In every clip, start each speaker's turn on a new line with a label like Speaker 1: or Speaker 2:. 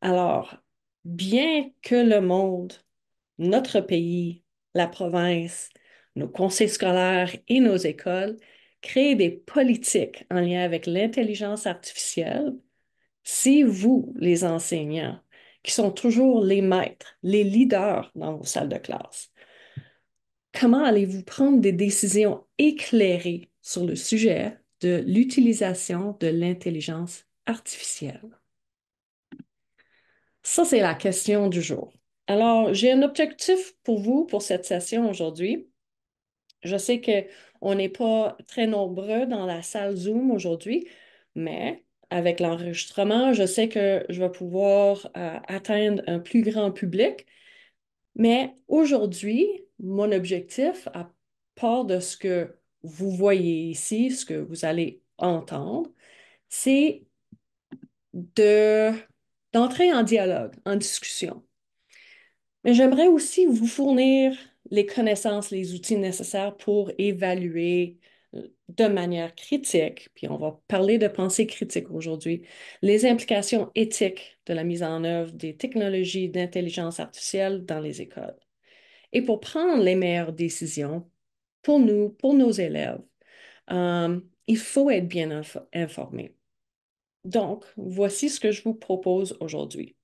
Speaker 1: Alors, bien que le monde, notre pays, la province, nos conseils scolaires et nos écoles créent des politiques en lien avec l'intelligence artificielle, c'est vous, les enseignants, qui sont toujours les maîtres, les leaders dans vos salles de classe. Comment allez-vous prendre des décisions éclairées sur le sujet de l'utilisation de l'intelligence artificielle? Ça, c'est la question du jour. Alors, j'ai un objectif pour vous pour cette session aujourd'hui. Je sais qu'on n'est pas très nombreux dans la salle Zoom aujourd'hui, mais avec l'enregistrement, je sais que je vais pouvoir euh, atteindre un plus grand public mais aujourd'hui, mon objectif, à part de ce que vous voyez ici, ce que vous allez entendre, c'est d'entrer en dialogue, en discussion. Mais j'aimerais aussi vous fournir les connaissances, les outils nécessaires pour évaluer de manière critique, puis on va parler de pensée critique aujourd'hui, les implications éthiques de la mise en œuvre des technologies d'intelligence artificielle dans les écoles. Et pour prendre les meilleures décisions pour nous, pour nos élèves, euh, il faut être bien informé. Donc, voici ce que je vous propose aujourd'hui.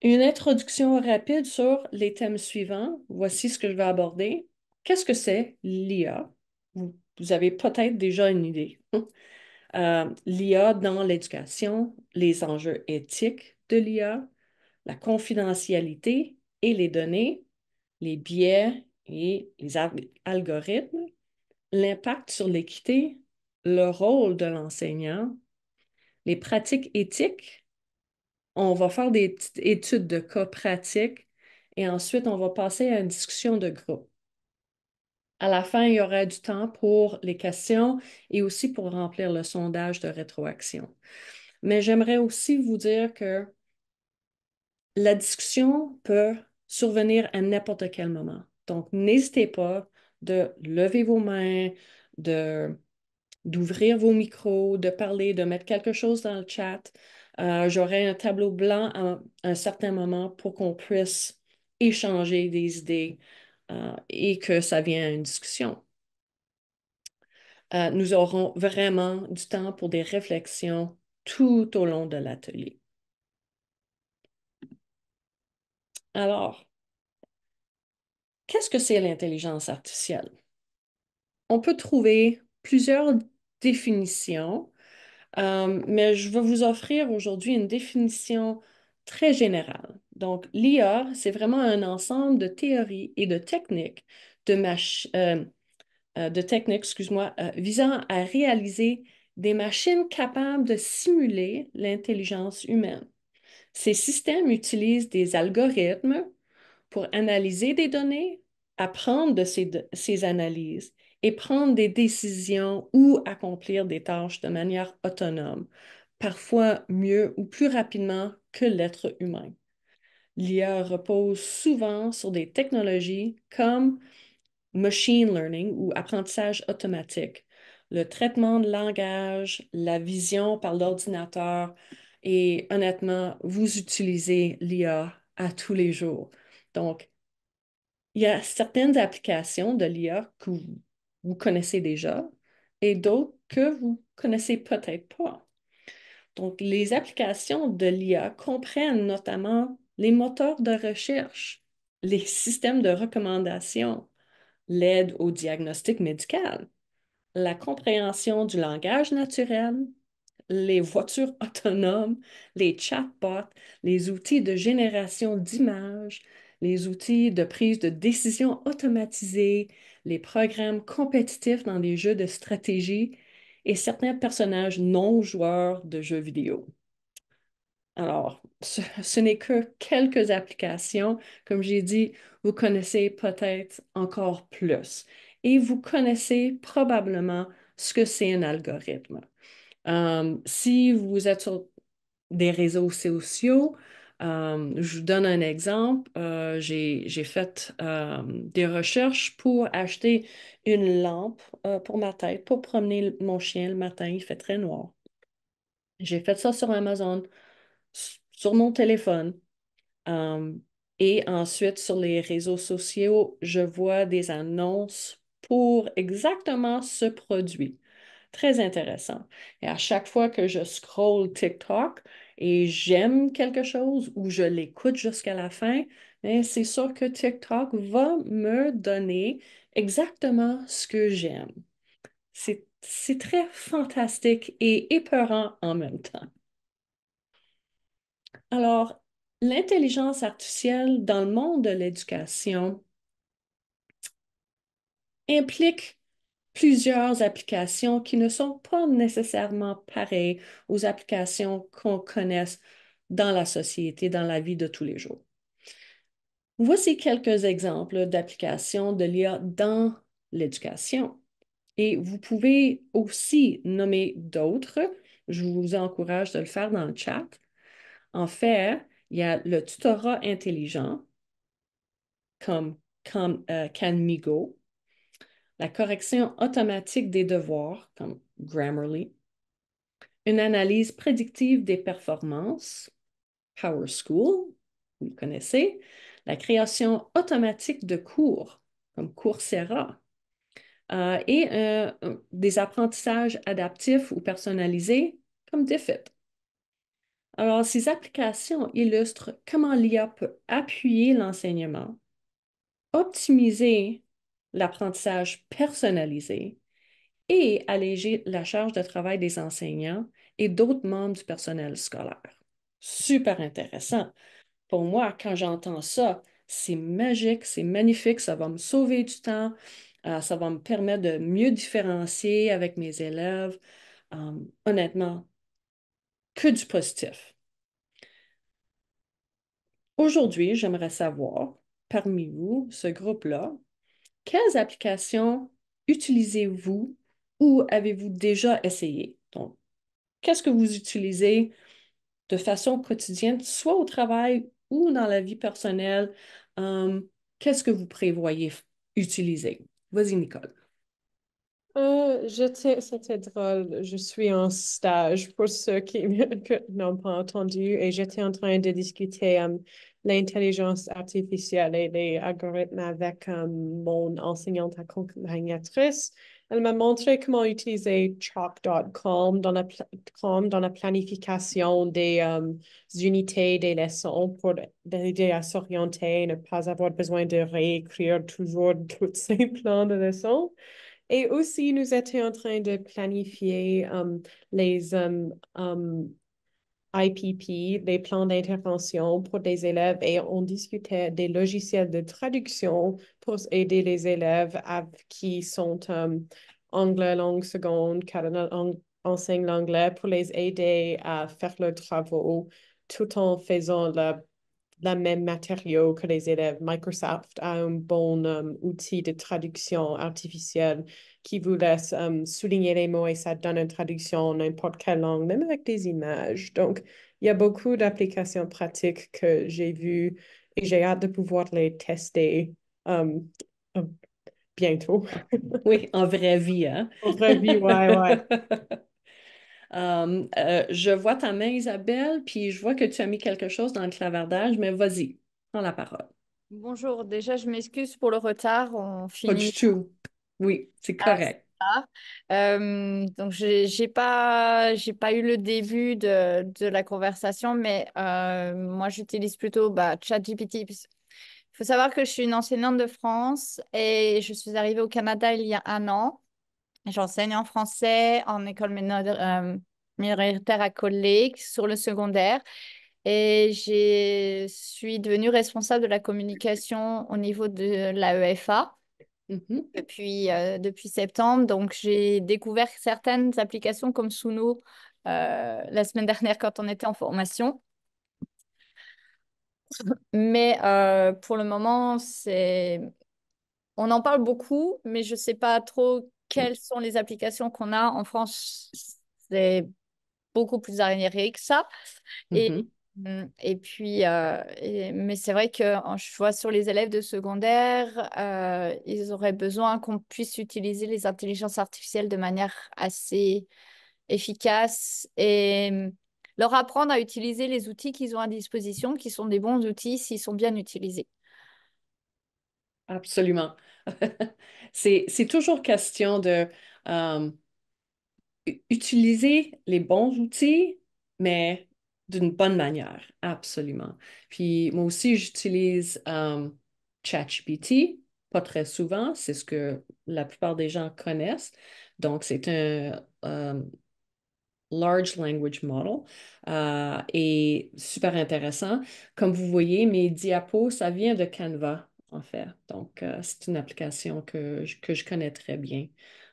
Speaker 1: Une introduction rapide sur les thèmes suivants. Voici ce que je vais aborder. Qu'est-ce que c'est l'IA? vous, avez peut-être déjà une idée. Euh, L'IA dans l'éducation, les enjeux éthiques de l'IA, la confidentialité et les données, les biais et les algorithmes, l'impact sur l'équité, le rôle de l'enseignant, les pratiques éthiques. On va faire des études de cas pratiques et ensuite on va passer à une discussion de groupe. À la fin, il y aura du temps pour les questions et aussi pour remplir le sondage de rétroaction. Mais j'aimerais aussi vous dire que la discussion peut survenir à n'importe quel moment. Donc, n'hésitez pas de lever vos mains, d'ouvrir vos micros, de parler, de mettre quelque chose dans le chat. Euh, j'aurai un tableau blanc à un certain moment pour qu'on puisse échanger des idées, euh, et que ça vient à une discussion. Euh, nous aurons vraiment du temps pour des réflexions tout au long de l'atelier. Alors, qu'est-ce que c'est l'intelligence artificielle? On peut trouver plusieurs définitions, euh, mais je vais vous offrir aujourd'hui une définition très général. Donc, l'IA, c'est vraiment un ensemble de théories et de techniques de, euh, euh, techniques, euh, visant à réaliser des machines capables de simuler l'intelligence humaine. Ces systèmes utilisent des algorithmes pour analyser des données, apprendre de ces analyses et prendre des décisions ou accomplir des tâches de manière autonome parfois mieux ou plus rapidement que l'être humain. L'IA repose souvent sur des technologies comme machine learning ou apprentissage automatique, le traitement de langage, la vision par l'ordinateur et honnêtement, vous utilisez l'IA à tous les jours. Donc, il y a certaines applications de l'IA que vous, connaissez déjà et d'autres que vous connaissez peut-être pas. Donc, les applications de l'IA comprennent notamment les moteurs de recherche, les systèmes de recommandation, l'aide au diagnostic médical, la compréhension du langage naturel, les voitures autonomes, les chatbots, les outils de génération d'images, les outils de prise de décision automatisée, les programmes compétitifs dans les jeux de stratégie, et certains personnages non joueurs de jeux vidéo. Alors, ce, n'est que quelques applications. Comme j'ai dit, vous connaissez peut-être encore plus et vous connaissez probablement ce que c'est un algorithme. Euh, si vous êtes sur des réseaux sociaux, euh, je vous donne un exemple. Euh, j'ai fait euh, des recherches pour acheter une lampe pour ma tête, pour promener mon chien le matin. Il fait très noir. J'ai fait ça sur Amazon, sur mon téléphone. et ensuite, sur les réseaux sociaux, je vois des annonces pour exactement ce produit. Très intéressant. Et à chaque fois que je scroll » TikTok, et j'aime quelque chose ou je l'écoute jusqu'à la fin, c'est sûr que TikTok va me donner exactement ce que j'aime. C'est, c'est très fantastique et épeurant en même temps. Alors, l'intelligence artificielle dans le monde de l'éducation implique plusieurs applications qui ne sont pas nécessairement pareilles aux applications qu'on connaisse dans la société, dans la vie de tous les jours. Voici quelques exemples d'applications de l'IA dans l'éducation. Et vous pouvez aussi nommer d'autres. Je vous encourage de le faire dans le chat. En fait, il y a le tutorat intelligent comme, comme euh, CanMigo, la correction automatique des devoirs, comme Grammarly, une analyse prédictive des performances, PowerSchool, vous le connaissez, la création automatique de cours, comme Coursera, euh, et euh, des apprentissages adaptifs ou personnalisés, comme DFIT. Alors, ces applications illustrent comment l'IA peut appuyer l'enseignement, optimiser l'apprentissage personnalisé et alléger la charge de travail des enseignants et d'autres membres du personnel scolaire. Super intéressant. Pour moi, quand j'entends ça, c'est magique, c'est magnifique, ça va me sauver du temps, euh, ça va me permettre de mieux différencier avec mes élèves. Hum, honnêtement, que du positif. Aujourd'hui, j'aimerais savoir, parmi vous, ce groupe-là, quelles applications utilisez-vous ou avez-vous déjà essayé? Donc, qu'est-ce que vous utilisez de façon quotidienne, soit au travail ou dans la vie personnelle? Hum, qu'est-ce que vous prévoyez utiliser? Vas-y, Nicole.
Speaker 2: Euh, c'était drôle. Je suis en stage pour ceux qui n'ont pas entendu et j'étais en train de discuter hum, l'intelligence artificielle et les algorithmes avec euh, mon enseignante accompagnatrice. Elle m'a montré comment utiliser chalk.com dans la, dans la planification des euh, unités des leçons pour aider à s'orienter, ne pas avoir besoin de réécrire toujours tous ces plans de leçons. Et aussi, nous étions en train de planifier euh, les IPP, les plans d'intervention pour des élèves et on discutait des logiciels de traduction pour aider les élèves qui sont anglais langue seconde, car enseignent enseigne l'anglais pour les aider à faire leurs travaux tout en faisant la les même matériaux que les élèves. Microsoft a un bon euh, outil de traduction artificielle qui vous laisse euh, souligner les mots et ça donne une traduction en n'importe quelle langue, même avec des images. Donc, il y a beaucoup d'applications pratiques que j'ai vues et j'ai hâte de pouvoir les tester euh, bientôt. oui,
Speaker 1: en vraie vie. Hein?
Speaker 2: en vraie vie, ouais, ouais.
Speaker 1: Hum, euh, je vois ta main, Isabelle, puis je vois que tu as mis quelque chose dans le clavardage, mais vas-y, prends la parole.
Speaker 3: Bonjour, déjà, je m'excuse pour le retard. On finit.
Speaker 1: Oui, c'est ah, correct.
Speaker 3: Hum, donc, je n'ai pas, pas eu le début de, de la conversation, mais euh, moi, j'utilise plutôt bah, ChatGPT. Il faut savoir que je suis une enseignante de France et je suis arrivée au Canada il y a un an. J'enseigne en français en école minoritaire euh, à collègue sur le secondaire. Et je suis devenue responsable de la communication au niveau de l'AEFA mm-hmm. depuis, euh, depuis septembre. Donc, j'ai découvert certaines applications comme Suno euh, la semaine dernière quand on était en formation. Mais pour le moment, c'est... on en parle beaucoup, mais je ne sais pas trop quelles sont les applications qu'on a en France C'est beaucoup plus arriéré que ça. Et, mm-hmm. mm, et puis, euh, mais c'est vrai que je vois sur les élèves de secondaire, euh, ils auraient besoin qu'on puisse utiliser les intelligences artificielles de manière assez efficace et mm, leur apprendre à utiliser les outils qu'ils ont à disposition, qui sont des bons outils s'ils sont bien utilisés.
Speaker 1: Absolument c'est toujours question de euh, utiliser les bons outils, mais d'une bonne manière, absolument. Puis moi aussi, j'utilise euh, ChatGPT, pas très souvent, c'est ce que la plupart des gens connaissent. Donc, c'est un euh, large language model et super intéressant. Comme vous voyez, mes diapos, ça vient de Canva en fait. Donc, euh, c'est une application que, je connais très bien.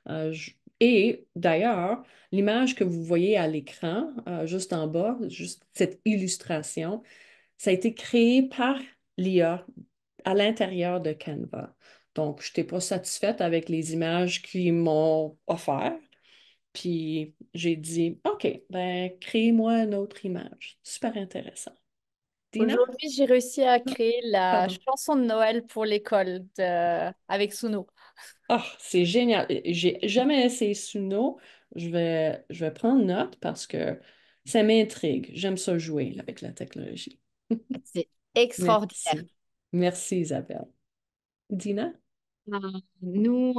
Speaker 1: Euh, et d'ailleurs, l'image que vous voyez à l'écran, euh, juste en bas, juste cette illustration, ça a été créé par l'IA à l'intérieur de Canva. Donc, je n'étais pas satisfaite avec les images qu'ils m'ont offertes. Puis j'ai dit, OK, ben, crée moi une autre image. Super intéressant.
Speaker 3: Aujourd'hui, j'ai réussi à créer la chanson de Noël pour l'école avec Suno. Oh, c'est génial.
Speaker 1: J'ai jamais essayé Suno. Je vais, je vais prendre note parce que ça m'intrigue. J'aime ça jouer avec la technologie. C'est extraordinaire. Merci. Merci, Isabelle.
Speaker 4: Dina? Euh, nous,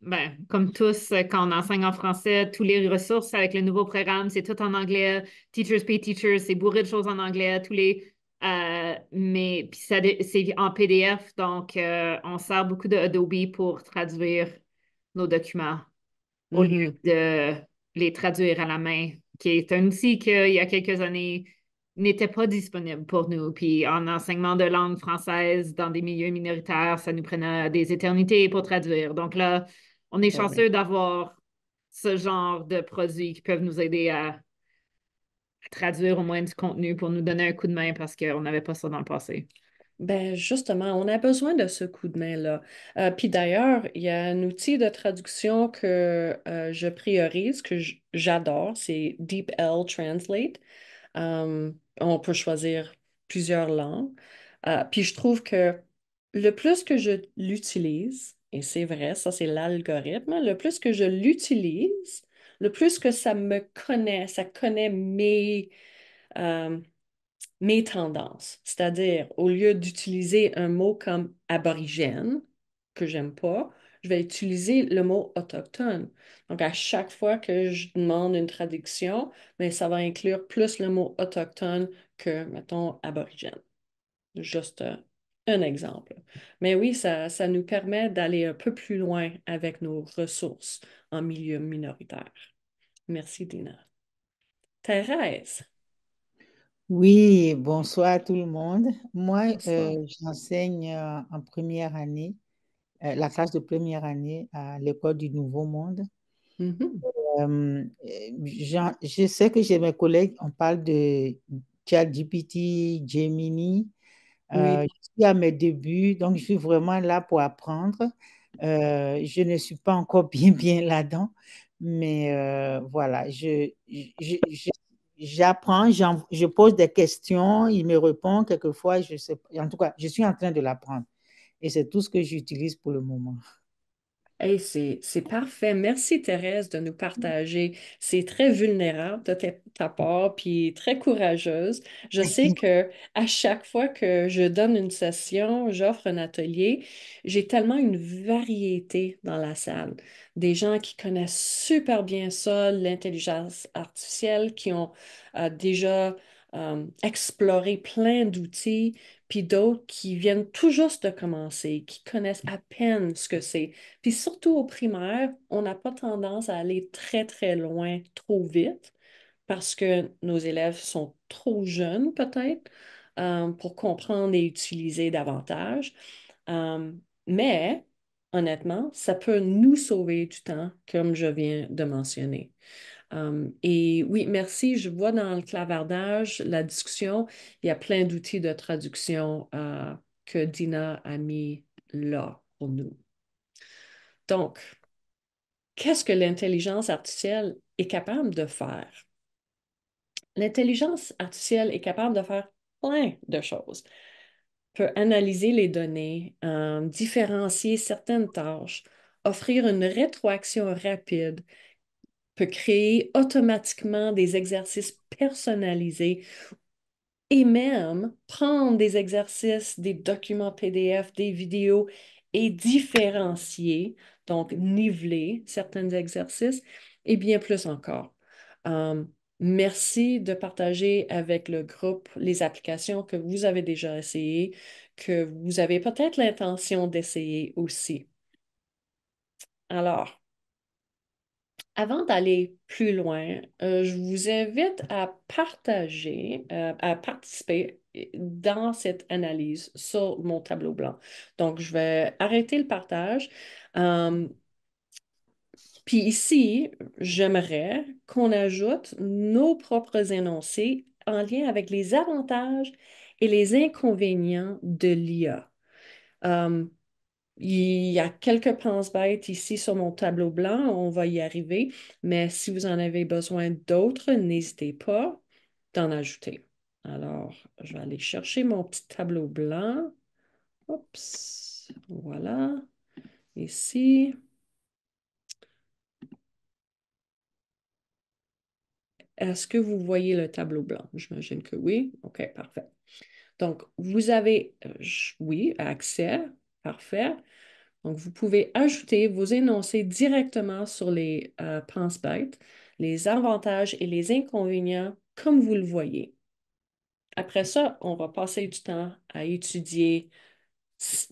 Speaker 4: ben, comme tous, euh, quand on enseigne en français, tous les ressources avec le nouveau programme, c'est tout en anglais. Teachers Pay Teachers, c'est bourré de choses en anglais. Tous les euh, mais puis c'est en PDF, donc euh, on sert beaucoup de Adobe pour traduire nos documents au mm-hmm. lieu de les traduire à la main, qui est un outil qu'il y a quelques années n'était pas disponible pour nous. Puis en enseignement de langue française dans des milieux minoritaires, ça nous prenait des éternités pour traduire. Donc là, on est ben chanceux d'avoir ce genre de produits qui peuvent nous aider à traduire au moins du contenu pour nous donner un coup de main parce qu'on n'avait pas ça dans le passé. Ben
Speaker 1: justement, on a besoin de ce coup de main-là. Euh, puis d'ailleurs, il y a un outil de traduction que euh, je priorise, que j'adore, c'est DeepL Translate. Euh, on peut choisir plusieurs langues. Puis je trouve que le plus que je l'utilise, et c'est vrai, ça c'est l'algorithme, le plus que je l'utilise, le plus que ça me connaît, ça connaît euh, mes, tendances. C'est-à-dire, au lieu d'utiliser un mot comme aborigène, que j'aime pas, je vais utiliser le mot autochtone. Donc, à chaque fois que je demande une traduction, mais ben, ça va inclure plus le mot autochtone que, mettons, aborigène. Juste euh, un exemple. Mais oui, ça nous permet d'aller un peu plus loin avec nos ressources en milieu minoritaire. Merci, Dina. Thérèse.
Speaker 5: Oui, bonsoir à tout le monde. Moi, euh, j'enseigne euh, en première année, euh, la classe de première année à l'école du Nouveau Monde. Mm-hmm. je sais que j'ai mes collègues, on parle de ChatGPT, Gemini. Oui. je suis à mes débuts, donc je suis vraiment là pour apprendre. je ne suis pas encore bien, bien là-dedans, mais euh, voilà, je, j'apprends, je, pose des questions, il me répond quelquefois, je sais En tout cas, je suis en train de l'apprendre. Et c'est tout ce que j'utilise pour le moment. Hey, c'est
Speaker 1: parfait. Merci, Thérèse, de nous partager. C'est très vulnérable de ta, part, puis très courageuse. Je sais que à chaque fois que je donne une session, j'offre un atelier, j'ai tellement une variété dans la salle. Des gens qui connaissent super bien ça, l'intelligence artificielle, qui ont euh, déjà euh, explorer plein d'outils, puis d'autres qui viennent tout juste de commencer, qui connaissent à peine ce que c'est. Puis surtout au primaire, on n'a pas tendance à aller très, très loin trop vite parce que nos élèves sont trop jeunes peut-être euh, pour comprendre et utiliser davantage. Euh, mais honnêtement, ça peut nous sauver du temps, comme je viens de mentionner. Hum, et oui, merci. Je vois dans le clavardage, la discussion, il y a plein d'outils de traduction euh, que Dina a mis là pour nous. Donc, qu'est-ce que l'intelligence artificielle est capable de faire? L'intelligence artificielle est capable de faire plein de choses. Peut analyser les données, euh, différencier certaines tâches, offrir une rétroaction rapide peut créer automatiquement des exercices personnalisés et même prendre des exercices, des documents PDF, des vidéos et différencier, donc niveler certains exercices et bien plus encore. merci de partager avec le groupe les applications que vous avez déjà essayées, que vous avez peut-être l'intention d'essayer aussi. Alors, avant d'aller plus loin, euh, je vous invite à partager, euh, à participer dans cette analyse sur mon tableau blanc. Donc, je vais arrêter le partage. Hum, puis ici, j'aimerais qu'on ajoute nos propres énoncés en lien avec les avantages et les inconvénients de l'IA. Hum, il y a quelques pense-bêtes ici sur mon tableau blanc, on va y arriver, mais si vous en avez besoin d'autres, n'hésitez pas d'en ajouter. Alors, je vais aller chercher mon petit tableau blanc. Oups, voilà, ici. Est-ce que vous voyez le tableau blanc? J'imagine que oui. OK, parfait. Donc, vous avez, euh, oui, accès Parfait. Donc, vous pouvez ajouter vos énoncés directement sur les euh, pense-bêtes, les avantages et les inconvénients comme vous le voyez. Après ça, on va passer du temps à étudier ce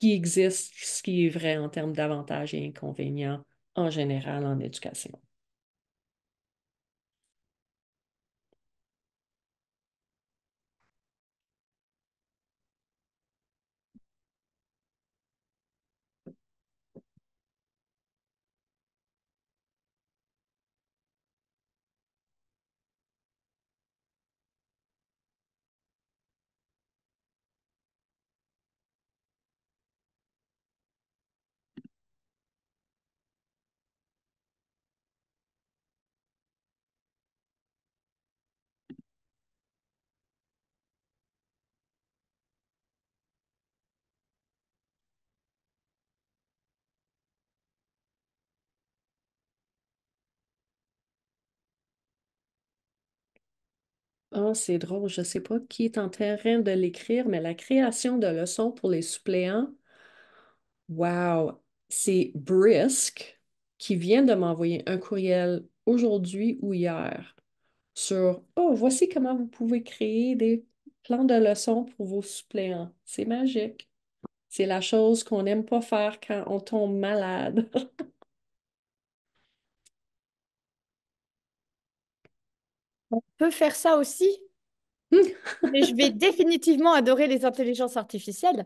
Speaker 1: qui existe, ce qui est vrai en termes d'avantages et inconvénients en général en éducation. Oh, c'est drôle, je ne sais pas qui est en terrain de l'écrire, mais la création de leçons pour les suppléants, wow, c'est Brisk qui vient de m'envoyer un courriel aujourd'hui ou hier sur Oh, voici comment vous pouvez créer des plans de leçons pour vos suppléants. C'est magique. C'est la chose qu'on n'aime pas faire quand on tombe malade.
Speaker 3: On peut faire ça aussi. Hmm. Mais je vais définitivement adorer les intelligences artificielles.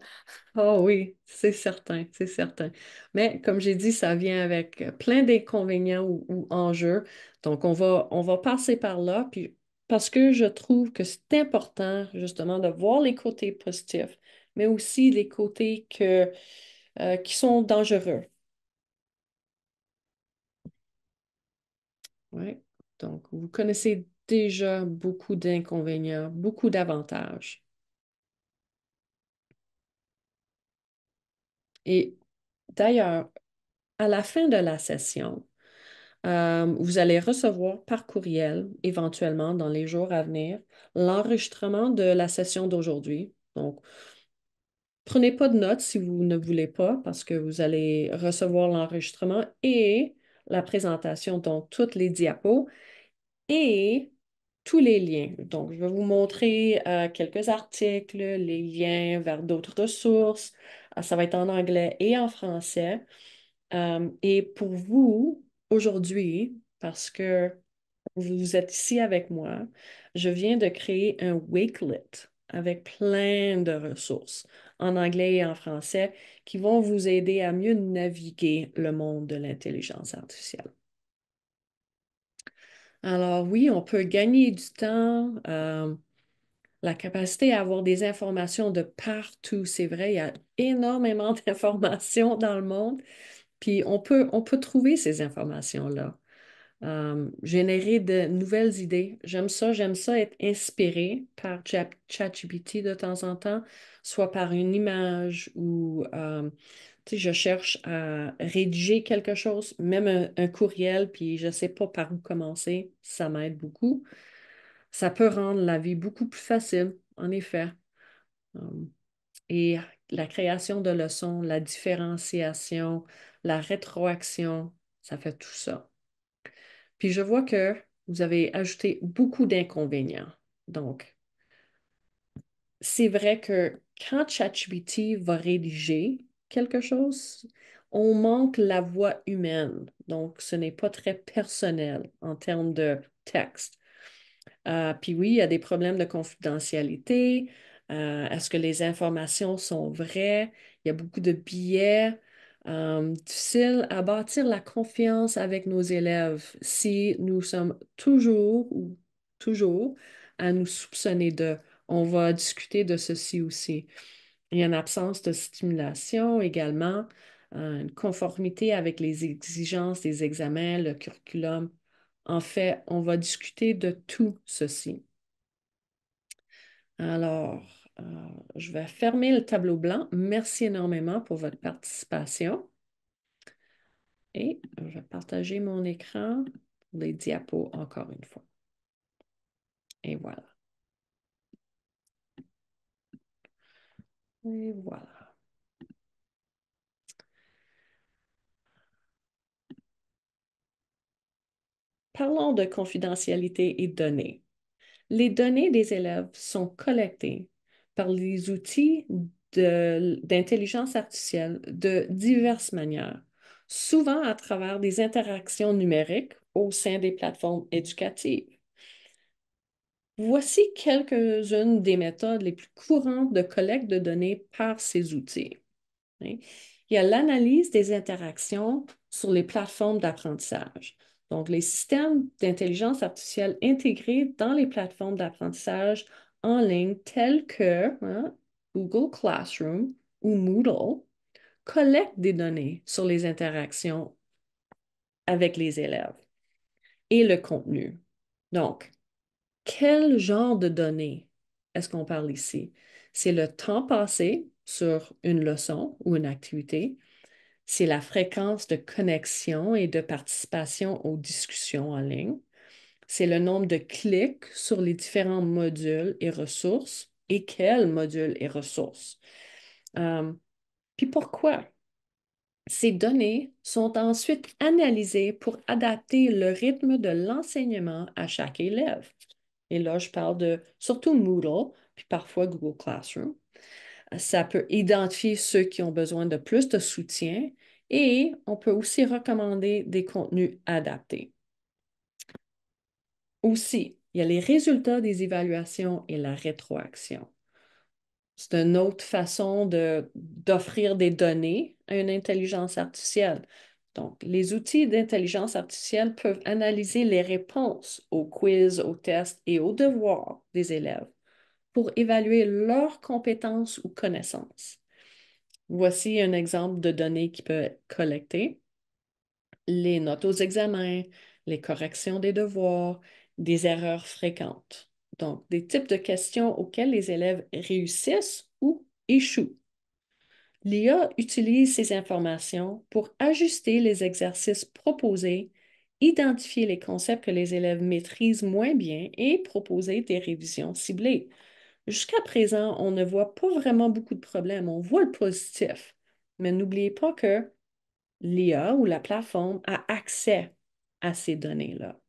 Speaker 3: Oh oui, c'est certain, c'est certain. Mais comme j'ai dit, ça vient avec
Speaker 1: plein d'inconvénients ou, enjeux. Donc, on va, on va passer par là, puis parce que je trouve que c'est important justement de voir les côtés positifs, mais aussi les côtés que, euh, qui sont dangereux. Oui, donc vous connaissez déjà beaucoup d'inconvénients, beaucoup d'avantages. Et d'ailleurs, à la fin de la session, euh, vous allez recevoir par courriel, éventuellement dans les jours à venir, l'enregistrement de la session d'aujourd'hui. Donc, prenez pas de notes si vous ne voulez pas, parce que vous allez recevoir l'enregistrement et la présentation, donc toutes les diapos. Et tous les liens. Donc, je vais vous montrer euh, quelques articles, les liens vers d'autres ressources. Euh, ça va être en anglais et en français. Euh, et pour vous, aujourd'hui, parce que vous êtes ici avec moi, je viens de créer un Wakelet avec plein de ressources en anglais et en français qui vont vous aider à mieux naviguer le monde de l'intelligence artificielle. Alors oui, on peut gagner du temps, euh, la capacité à avoir des informations de partout. C'est vrai, il y a énormément d'informations dans le monde. Puis on peut, on peut trouver ces informations-là. Euh, générer de nouvelles idées. J'aime ça, j'aime ça être inspiré par ChatGPT de temps en temps, soit par une image ou euh, je cherche à rédiger quelque chose, même un, courriel, puis je ne sais pas par où commencer, ça m'aide beaucoup. Ça peut rendre la vie beaucoup plus facile, en effet. Hum, et la création de leçons, la différenciation, la rétroaction, ça fait tout ça. Puis je vois que vous avez ajouté beaucoup d'inconvénients. Donc, c'est vrai que quand ChatGPT va rédiger, quelque chose, on manque la voix humaine. Donc, ce n'est pas très personnel en termes de texte. Euh, puis oui, il y a des problèmes de confidentialité. Euh, est-ce que les informations sont vraies? Il y a beaucoup de biais. Euh, difficile à bâtir la confiance avec nos élèves si nous sommes toujours ou toujours à nous soupçonner de on va discuter de ceci aussi. Il y a une absence de stimulation également, hein, une conformité avec les exigences des examens, le curriculum. En fait, on va discuter de tout ceci. Alors, euh, je vais fermer le tableau blanc. Merci énormément pour votre participation. Et je vais partager mon écran pour les diapos encore une fois. Et voilà. Et voilà. Parlons de confidentialité et données. Les données des élèves sont collectées par les outils d'intelligence artificielle de diverses manières, souvent à travers des interactions numériques au sein des plateformes éducatives. Voici quelques-unes des méthodes les plus courantes de collecte de données par ces outils. Hein. Il y a l'analyse des interactions sur les plateformes d'apprentissage. Donc, les systèmes d'intelligence artificielle intégrés dans les plateformes d'apprentissage en ligne telles que hein, Google Classroom ou Moodle collectent des données sur les interactions avec les élèves et le contenu. Donc, quel genre de données est-ce qu'on parle ici? C'est le temps passé sur une leçon ou une activité. C'est la fréquence de connexion et de participation aux discussions en ligne. C'est le nombre de clics sur les différents modules et ressources et quels modules et ressources. Euh, puis pourquoi? Ces données sont ensuite analysées pour adapter le rythme de l'enseignement à chaque élève. Et là, je parle de surtout Moodle, puis parfois Google Classroom. Euh, ça peut identifier ceux qui ont besoin de plus de soutien et on peut aussi recommander des contenus adaptés. Aussi, il y a les résultats des évaluations et la rétroaction. C'est une autre façon d'offrir des données à une intelligence artificielle. Donc, les outils d'intelligence artificielle peuvent analyser les réponses aux quiz, aux tests et aux devoirs des élèves pour évaluer leurs compétences ou connaissances. Voici un exemple de données qui peut être collectées. Les notes aux examens, les corrections des devoirs, des erreurs fréquentes. Donc, des types de questions auxquelles les élèves réussissent ou échouent l'IA utilise ces informations pour ajuster les exercices proposés, identifier les concepts que les élèves maîtrisent moins bien et proposer des révisions ciblées. Jusqu'à présent, on ne voit pas vraiment beaucoup de problèmes, on voit le positif. Mais n'oubliez pas que l'IA ou la plateforme a accès à ces données-là.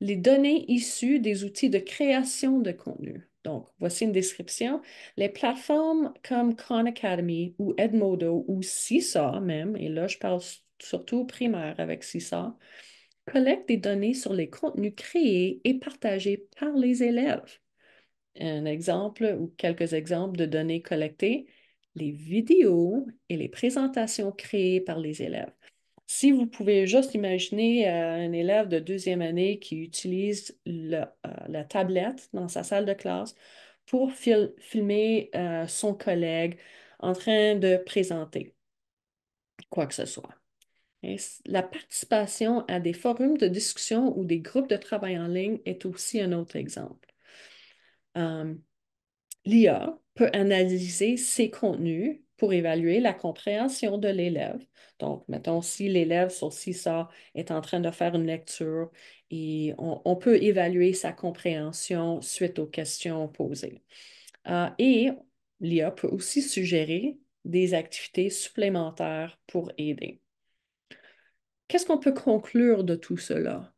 Speaker 1: Les données issues des outils de création de contenu donc, voici une description. Les plateformes comme Khan Academy ou Edmodo ou CISA même, et là je parle surtout primaire avec CISA, collectent des données sur les contenus créés et partagés par les élèves. Un exemple ou quelques exemples de données collectées, les vidéos et les présentations créées par les élèves. Si vous pouvez juste imaginer euh, un élève de deuxième année qui utilise euh, la tablette dans sa salle de classe pour filmer euh, son collègue en train de présenter quoi que ce soit. la participation à des forums de discussion ou des groupes de travail en ligne est aussi un autre exemple. L'IA peut analyser ses contenus pour évaluer la compréhension de l'élève. Donc, mettons, si l'élève sur ça est en train de faire une lecture et on, peut évaluer sa compréhension suite aux questions posées. Ah, et l'IA peut aussi suggérer des activités supplémentaires pour aider. Qu'est-ce qu'on peut conclure de tout cela?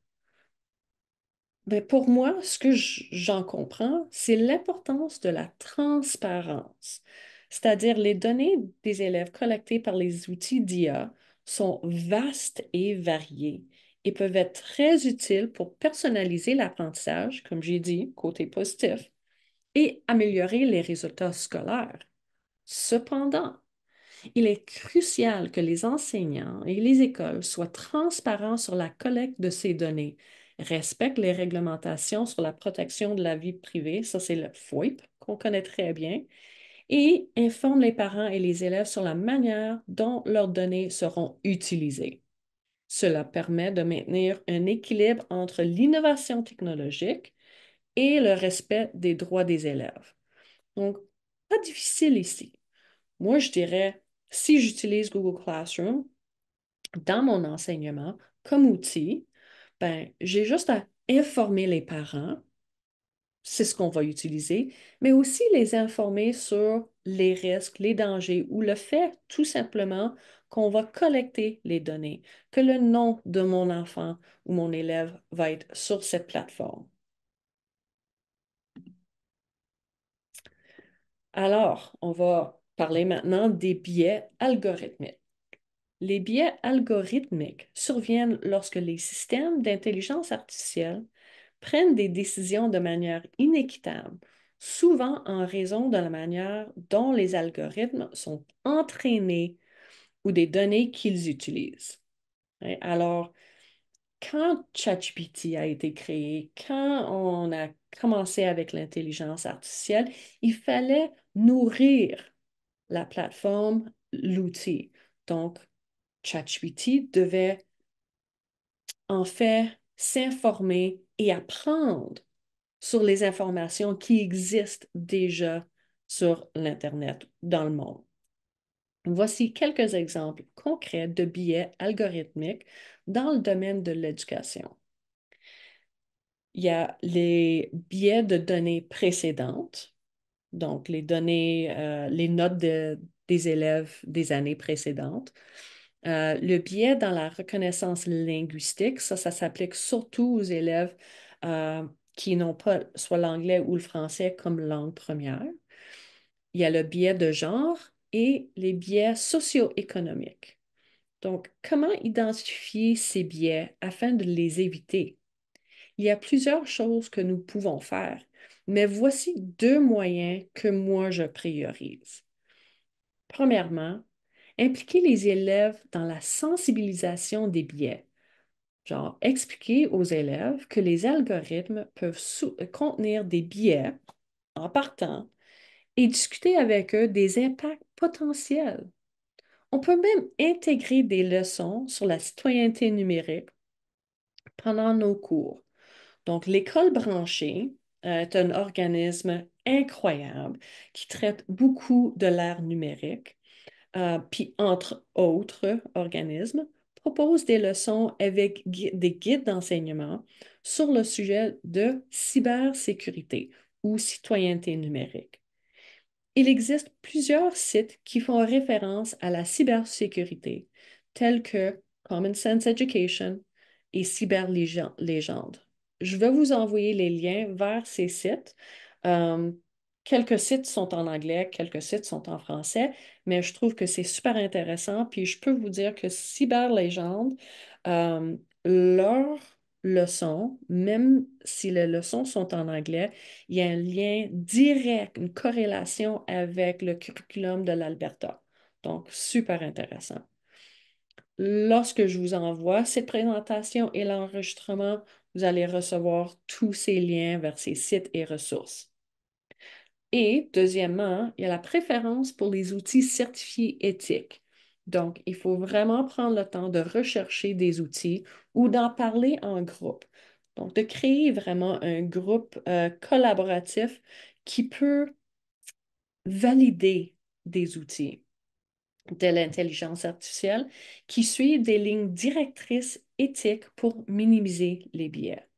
Speaker 1: Ben, pour moi, ce que j'en comprends, c'est l'importance de la transparence c'est-à-dire les données des élèves collectées par les outils d'IA sont vastes et variées et peuvent être très utiles pour personnaliser l'apprentissage, comme j'ai dit, côté positif, et améliorer les résultats scolaires. Cependant, il est crucial que les enseignants et les écoles soient transparents sur la collecte de ces données, respectent les réglementations sur la protection de la vie privée, ça c'est le FOIP qu'on connaît très bien, et informe les parents et les élèves sur la manière dont leurs données seront utilisées. Cela permet de maintenir un équilibre entre l'innovation technologique et le respect des droits des élèves. Donc, pas difficile ici. Moi, je dirais, si j'utilise Google Classroom dans mon enseignement comme outil, ben, j'ai juste à informer les parents c'est ce qu'on va utiliser, mais aussi les informer sur les risques, les dangers ou le fait tout simplement qu'on va collecter les données, que le nom de mon enfant ou mon élève va être sur cette plateforme. Alors, on va parler maintenant des biais algorithmiques. Les biais algorithmiques surviennent lorsque les systèmes d'intelligence artificielle prennent des décisions de manière inéquitable, souvent en raison de la manière dont les algorithmes sont entraînés ou des données qu'ils utilisent. Hein, alors, quand ChatGPT a été créé, quand on a commencé avec l'intelligence artificielle, il fallait nourrir la plateforme, l'outil. Donc, ChatGPT devait en fait s'informer et apprendre sur les informations qui existent déjà sur l'Internet dans le monde. Voici quelques exemples concrets de biais algorithmiques dans le domaine de l'éducation. Il y a les biais de données précédentes, donc les données, euh, les notes des élèves des années précédentes. Euh, le biais dans la reconnaissance linguistique, ça, ça s'applique surtout aux élèves euh, qui n'ont pas soit l'anglais ou le français comme langue première. Il y a le biais de genre et les biais socio-économiques. Donc, comment identifier ces biais afin de les éviter? Il y a plusieurs choses que nous pouvons faire, mais voici deux moyens que moi je priorise. Premièrement, impliquer les élèves dans la sensibilisation des biais. Genre, expliquer aux élèves que les algorithmes peuvent euh, contenir des biais en partant et discuter avec eux des impacts potentiels. On peut même intégrer des leçons sur la citoyenneté numérique pendant nos cours. Donc, l'école branchée euh, est un organisme incroyable qui traite beaucoup de l'ère numérique euh, puis entre autres organismes, propose des leçons avec des guides d'enseignement sur le sujet de cybersécurité ou citoyenneté numérique. Il existe plusieurs sites qui font référence à la cybersécurité, tels que Common Sense Education et Cyberlégende. Je vais vous envoyer les liens vers ces sites. Euh, Quelques sites sont en anglais, quelques sites sont en français, mais je trouve que c'est super intéressant. Puis je peux vous dire que CyberLégende, euh, leurs leçons, même si les leçons sont en anglais, il y a un lien direct, une corrélation avec le curriculum de l'Alberta. Donc, super intéressant. Lorsque je vous envoie cette présentation et l'enregistrement, vous allez recevoir tous ces liens vers ces sites et ressources. Et deuxièmement, il y a la préférence pour les outils certifiés éthiques. Donc, il faut vraiment prendre le temps de rechercher des outils ou d'en parler en groupe. Donc, de créer vraiment un groupe euh, collaboratif qui peut valider des outils de l'intelligence artificielle qui suivent des lignes directrices éthiques pour minimiser les biais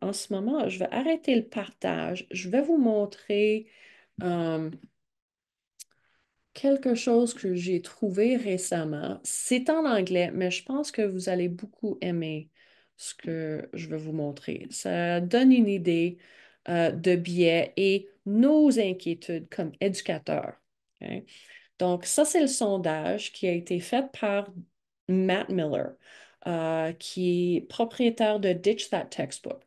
Speaker 1: en ce moment, je vais arrêter le partage. Je vais vous montrer euh, quelque chose que j'ai trouvé récemment. C'est en anglais, mais je pense que vous allez beaucoup aimer ce que je vais vous montrer. Ça donne une idée euh, de biais et nos inquiétudes comme éducateurs. Hein. Donc, ça, c'est le sondage qui a été fait par Matt Miller, euh, qui est propriétaire de Ditch That Textbook.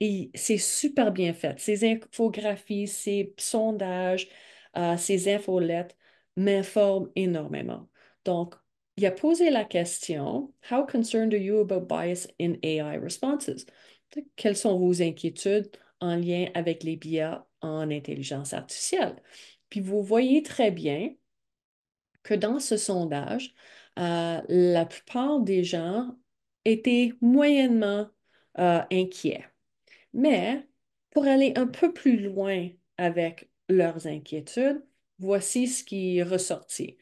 Speaker 1: Et c'est super bien fait. Ces infographies, ces sondages, euh, ces infolettes m'informent énormément. Donc, il a posé la question How concerned are you about bias in AI responses? Quelles sont vos inquiétudes en lien avec les biais en intelligence artificielle? Puis vous voyez très bien que dans ce sondage, euh, la plupart des gens étaient moyennement euh, inquiets. Mais pour aller un peu plus loin avec leurs inquiétudes, voici ce qui est ressorti.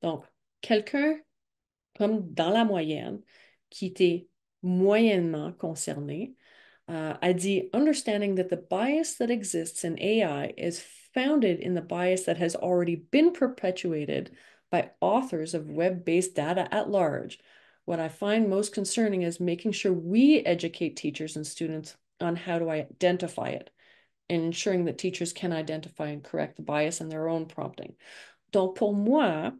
Speaker 1: Donc, quelqu'un comme dans la moyenne qui était moyennement concerné euh, a dit Understanding that the bias that exists in AI is founded in the bias that has already been perpetuated by authors of web based data at large. What I find most concerning is making sure we educate teachers and students on how do I identify it ensuring that teachers can identify and correct the bias in their own prompting. Donc, pour moi,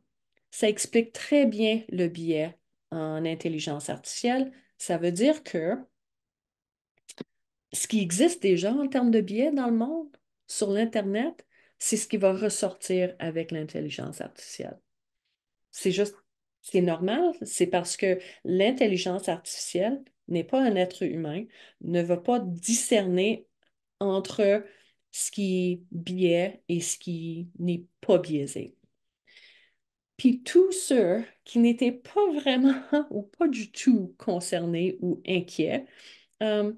Speaker 1: ça explique très bien le biais en intelligence artificielle. Ça veut dire que ce qui existe déjà en termes de biais dans le monde, sur l'Internet, c'est ce qui va ressortir avec l'intelligence artificielle. C'est juste, c'est normal, c'est parce que l'intelligence artificielle n'est pas un être humain, ne va pas discerner entre ce qui est biais et ce qui n'est pas biaisé. Puis tous ceux qui n'étaient pas vraiment ou pas du tout concernés ou inquiets, euh,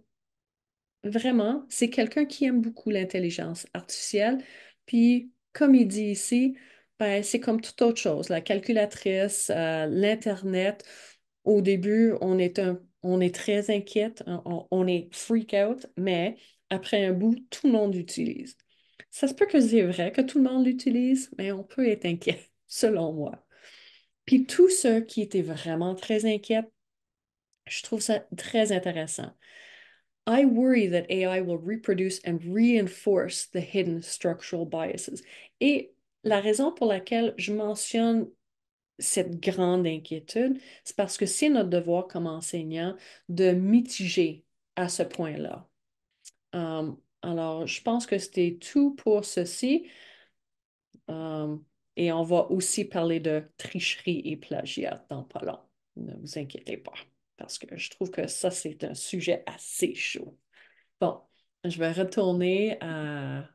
Speaker 1: vraiment, c'est quelqu'un qui aime beaucoup l'intelligence artificielle. Puis, comme il dit ici, ben, c'est comme toute autre chose. La calculatrice, euh, l'Internet, au début, on est un on est très inquiète, hein, on, est freak out, mais après un bout, tout le monde l'utilise. Ça se peut que c'est vrai que tout le monde l'utilise, mais on peut être inquiet, selon moi. Puis tous ceux qui étaient vraiment très inquiets, je trouve ça très intéressant. I worry that AI will reproduce and reinforce the hidden structural biases. Et la raison pour laquelle je mentionne cette grande inquiétude, c'est parce que c'est notre devoir comme enseignant de mitiger à ce point-là. alors, je pense que c'était tout pour ceci. et on va aussi parler de tricherie et plagiat dans pas long. Ne vous inquiétez pas, parce que je trouve que ça, c'est un sujet assez chaud. Bon, je vais retourner à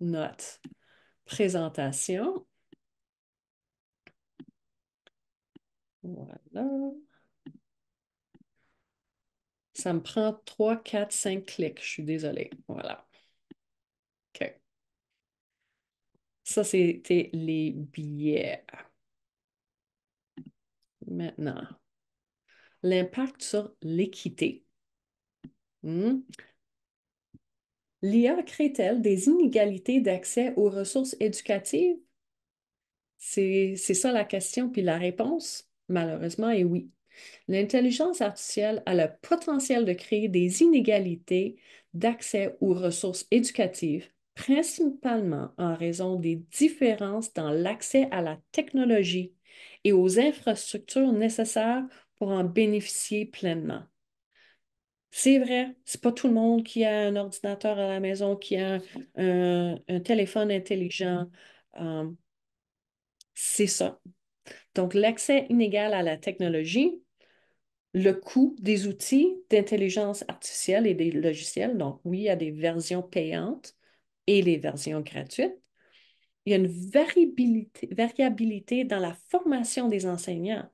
Speaker 1: notre présentation. Voilà. Ça me prend 3, 4, 5 clics. Je suis désolée. Voilà. OK. Ça, c'était les billets. Maintenant, l'impact sur l'équité. Hmm? L'IA crée-t-elle des inégalités d'accès aux ressources éducatives? C'est ça la question, puis la réponse, Malheureusement, et oui. L'intelligence artificielle a le potentiel de créer des inégalités d'accès aux ressources éducatives, principalement en raison des différences dans l'accès à la technologie et aux infrastructures nécessaires pour en bénéficier pleinement. C'est vrai, c'est pas tout le monde qui a un ordinateur à la maison, qui a un, téléphone intelligent. Euh, c'est ça. Donc, l'accès inégal à la technologie, le coût des outils d'intelligence artificielle et des logiciels. Donc, oui, il y a des versions payantes et les versions gratuites. Il y a une variabilité, dans la formation des enseignants.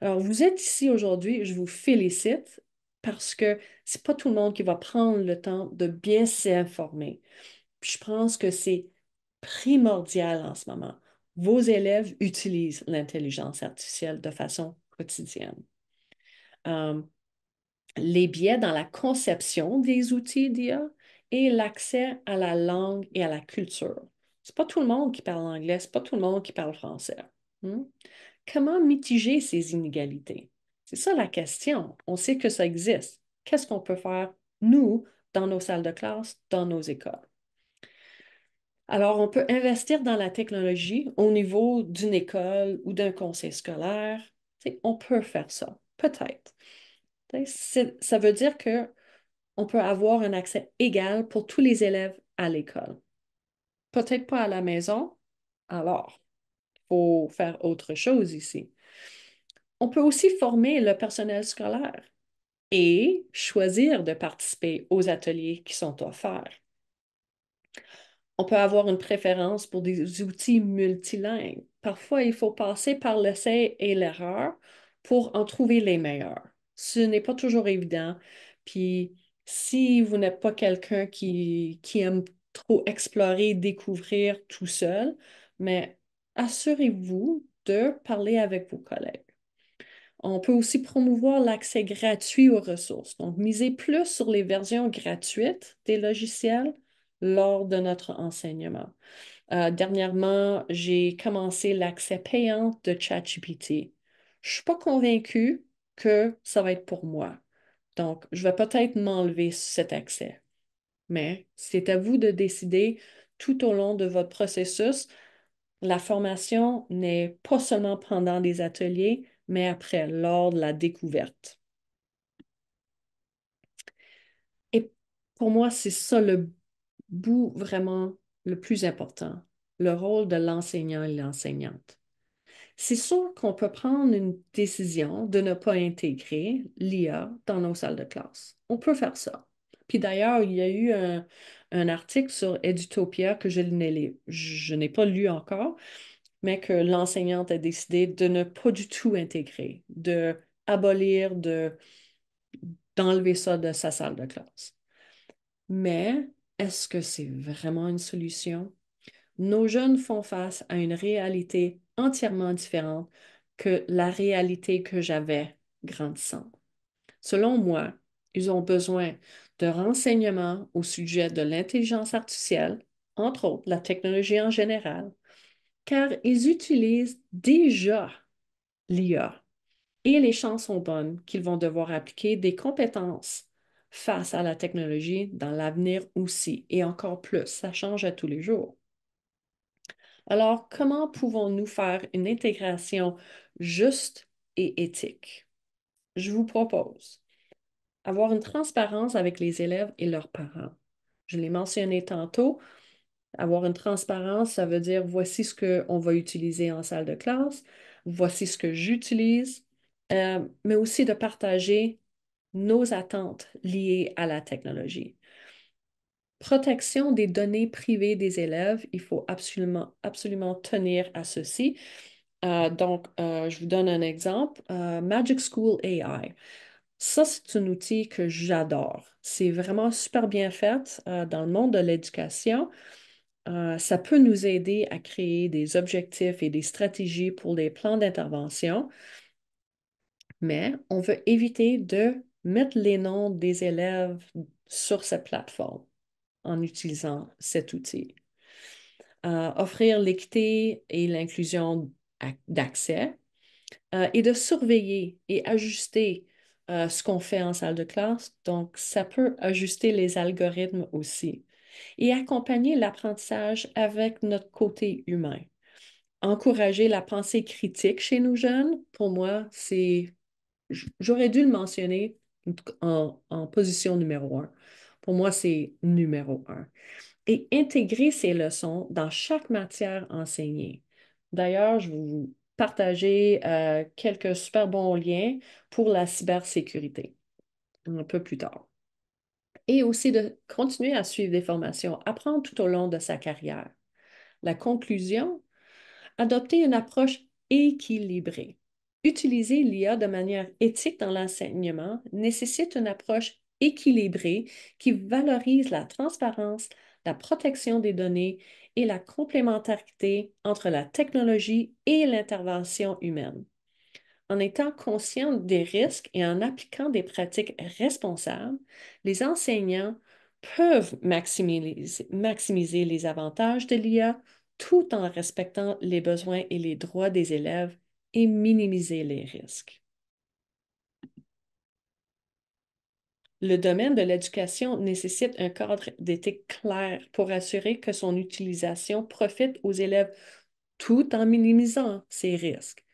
Speaker 1: Alors, vous êtes ici aujourd'hui, je vous félicite parce que ce n'est pas tout le monde qui va prendre le temps de bien s'informer. je pense que c'est primordial en ce moment vos élèves utilisent l'intelligence artificielle de façon quotidienne. Euh, les biais dans la conception des outils d'IA et l'accès à la langue et à la culture. C'est pas tout le monde qui parle anglais, n'est pas tout le monde qui parle français. Hmm? Comment mitiger ces inégalités? C'est ça la question. On sait que ça existe. Qu'est-ce qu'on peut faire, nous, dans nos salles de classe, dans nos écoles? Alors, on peut investir dans la technologie au niveau d'une école ou d'un conseil scolaire. on peut faire ça, peut-être. Ça veut dire que on peut avoir un accès égal pour tous les élèves à l'école. Peut-être pas à la maison, alors il faut faire autre chose ici. On peut aussi former le personnel scolaire et choisir de participer aux ateliers qui sont offerts on peut avoir une préférence pour des outils multilingues. Parfois, il faut passer par l'essai et l'erreur pour en trouver les meilleurs. Ce n'est pas toujours évident. Puis, si vous n'êtes pas quelqu'un qui, qui aime trop explorer, découvrir tout seul, mais assurez-vous de parler avec vos collègues. On peut aussi promouvoir l'accès gratuit aux ressources. Donc, misez plus sur les versions gratuites des logiciels lors de notre enseignement. Euh, dernièrement, j'ai commencé l'accès payant de ChatGPT. Je ne suis pas convaincue que ça va être pour moi. Donc, je vais peut-être m'enlever cet accès. Mais c'est à vous de décider tout au long de votre processus. La formation n'est pas seulement pendant des ateliers, mais après, lors de la découverte. Et pour moi, c'est ça le bout vraiment le plus important, le rôle de l'enseignant et l'enseignante. C'est sûr qu'on peut prendre une décision de ne pas intégrer l'IA dans nos salles de classe. On peut faire ça. Puis d'ailleurs, il y a eu un, article sur Edutopia que je n'ai, je n'ai pas lu encore, mais que l'enseignante a décidé de ne pas du tout intégrer, de abolir, de, d'enlever ça de sa salle de classe. Mais est-ce que c'est vraiment une solution? Nos jeunes font face à une réalité entièrement différente que la réalité que j'avais grandissant. Selon moi, ils ont besoin de renseignements au sujet de l'intelligence artificielle, entre autres la technologie en général, car ils utilisent déjà l'IA et les chances sont bonnes qu'ils vont devoir appliquer des compétences face à la technologie dans l'avenir aussi et encore plus. Ça change à tous les jours. Alors, comment pouvons-nous faire une intégration juste et éthique? Je vous propose avoir une transparence avec les élèves et leurs parents. Je l'ai mentionné tantôt. Avoir une transparence, ça veut dire voici ce qu'on va utiliser en salle de classe, voici ce que j'utilise, euh, mais aussi de partager nos attentes liées à la technologie. Protection des données privées des élèves, il faut absolument, absolument tenir à ceci. Euh, donc, euh, je vous donne un exemple. Euh, Magic School AI. Ça, c'est un outil que j'adore. C'est vraiment super bien fait dans le monde de l'éducation. ça peut nous aider à créer des objectifs et des stratégies pour des plans d'intervention, mais on veut éviter de mettre les noms des élèves sur cette plateforme en utilisant cet outil. Euh, offrir l'équité et l'inclusion d'accès euh, et de surveiller et ajuster euh, ce qu'on fait en salle de classe. Donc, ça peut ajuster les algorithmes aussi et accompagner l'apprentissage avec notre côté humain. Encourager la pensée critique chez nos jeunes, pour moi, c'est, j'aurais dû le mentionner en, position numéro un. Pour moi, c'est numéro un. Et intégrer ces leçons dans chaque matière enseignée. D'ailleurs, je vais vous partager euh, quelques super bons liens pour la cybersécurité un peu plus tard. Et aussi de continuer à suivre des formations, apprendre tout au long de sa carrière. La conclusion, adopter une approche équilibrée Utiliser l'IA de manière éthique dans l'enseignement nécessite une approche équilibrée qui valorise la transparence, la protection des données et la complémentarité entre la technologie et l'intervention humaine. En étant conscient des risques et en appliquant des pratiques responsables, les enseignants peuvent maximiser, maximiser les avantages de l'IA tout en respectant les besoins et les droits des élèves et minimiser les risques. Le domaine de l'éducation nécessite un cadre d'éthique clair pour assurer que son utilisation profite aux élèves tout en minimisant ses risques.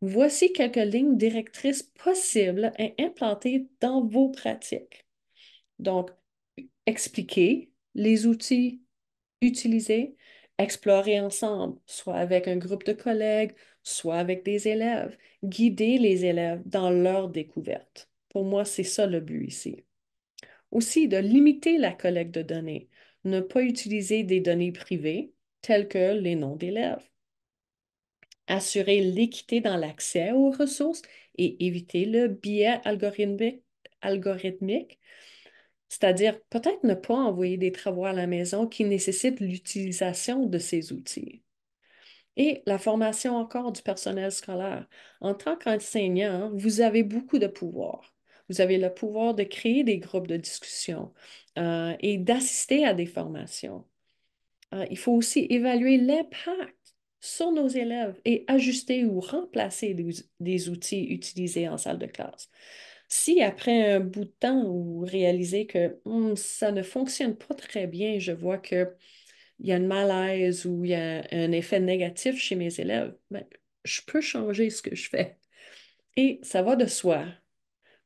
Speaker 1: Voici quelques lignes directrices possibles à implanter dans vos pratiques. Donc, expliquer les outils utilisés, explorer ensemble, soit avec un groupe de collègues soit avec des élèves, guider les élèves dans leur découverte. Pour moi, c'est ça le but ici. Aussi, de limiter la collecte de données, ne pas utiliser des données privées telles que les noms d'élèves. Assurer l'équité dans l'accès aux ressources et éviter le biais algorithmique, c'est-à-dire peut-être ne pas envoyer des travaux à la maison qui nécessitent l'utilisation de ces outils et la formation encore du personnel scolaire. En tant qu'enseignant, vous avez beaucoup de pouvoir. Vous avez le pouvoir de créer des groupes de discussion euh, et d'assister à des formations. Euh, il faut aussi évaluer l'impact sur nos élèves et ajuster ou remplacer des, outils utilisés en salle de classe. Si après un bout de temps, vous réalisez que hmm, ça ne fonctionne pas très bien, je vois que il y a un malaise ou il y a un effet négatif chez mes élèves, ben, je peux changer ce que je fais. Et ça va de soi.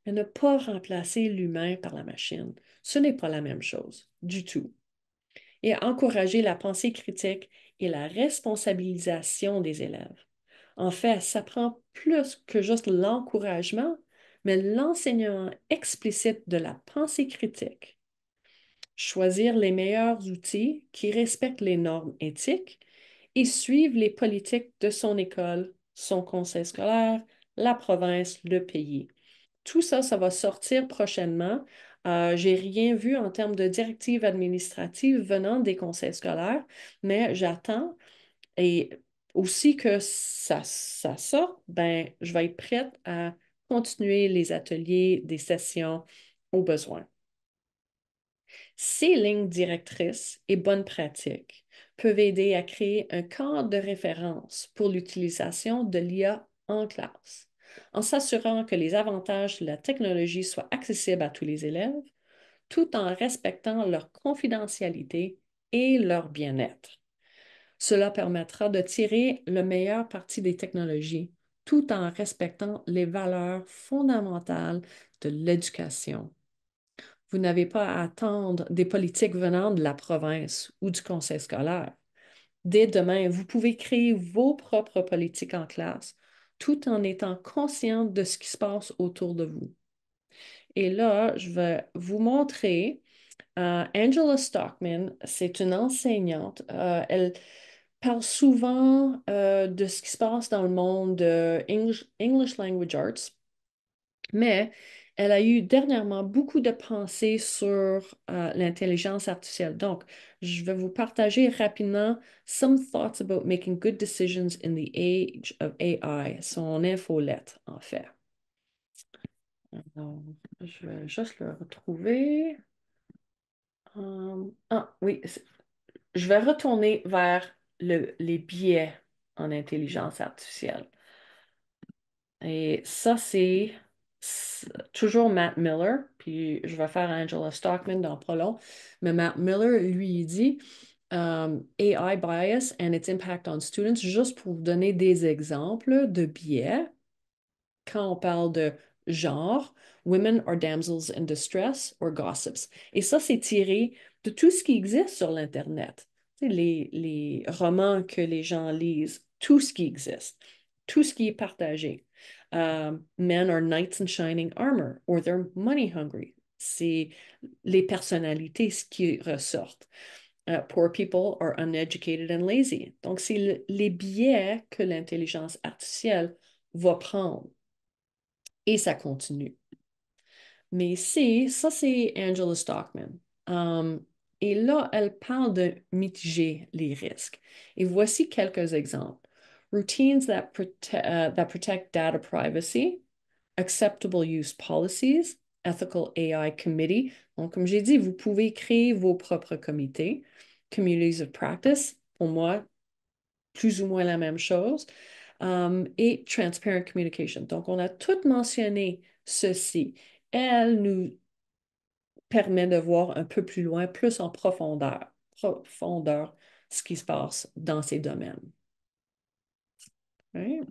Speaker 1: Mais ne pas remplacer l'humain par la machine, ce n'est pas la même chose du tout. Et encourager la pensée critique et la responsabilisation des élèves. En fait, ça prend plus que juste l'encouragement, mais l'enseignement explicite de la pensée critique choisir les meilleurs outils qui respectent les normes éthiques et suivre les politiques de son école, son conseil scolaire, la province, le pays. Tout ça, ça va sortir prochainement. Euh, j'ai rien vu en termes de directives administratives venant des conseils scolaires, mais j'attends et aussi que ça, sorte, ben, je vais être prête à continuer les ateliers, des sessions au besoin. Ces lignes directrices et bonnes pratiques peuvent aider à créer un cadre de référence pour l'utilisation de l'IA en classe, en s'assurant que les avantages de la technologie soient accessibles à tous les élèves, tout en respectant leur confidentialité et leur bien-être. Cela permettra de tirer le meilleur parti des technologies tout en respectant les valeurs fondamentales de l'éducation vous n'avez pas à attendre des politiques venant de la province ou du conseil scolaire. Dès demain, vous pouvez créer vos propres politiques en classe tout en étant consciente de ce qui se passe autour de vous. Et là, je vais vous montrer euh, Angela Stockman, c'est une enseignante. Euh, elle parle souvent euh, de ce qui se passe dans le monde de English Language Arts, mais elle a eu dernièrement beaucoup de pensées sur euh, l'intelligence artificielle. Donc, je vais vous partager rapidement some thoughts about making good decisions in the age of AI, son infolette, en fait. je vais juste le retrouver. Hum, ah oui, je vais retourner vers les biais en intelligence artificielle. Et ça, c'est toujours Matt Miller, puis je vais faire Angela Stockman dans le mais Matt Miller, lui, il dit AI bias and its impact on students, juste pour vous donner des exemples de biais quand on parle de genre, women are damsels in distress or gossips. Et ça, c'est tiré de tout ce qui existe sur l'Internet. Les, les romans que les gens lisent, tout ce qui existe, tout ce qui est partagé. Euh, men are knights in shining armor or they're money hungry. C'est les personnalités qui ressortent. Euh, poor people are uneducated and lazy. Donc, c'est les biais que l'intelligence artificielle va prendre. Et ça continue. Mais ici, ça, c'est Angela Stockman. Um, et là, elle parle de mitiger les risques. Et voici quelques exemples routines that, uh, that protect data privacy, acceptable use policies, ethical AI committee. Donc, comme j'ai dit, vous pouvez créer vos propres comités, communities of practice. Pour moi, plus ou moins la même chose. Um, et transparent communication. Donc, on a tout mentionné ceci. Elle nous permet de voir un peu plus loin, plus en profondeur, profondeur ce qui se passe dans ces domaines. Et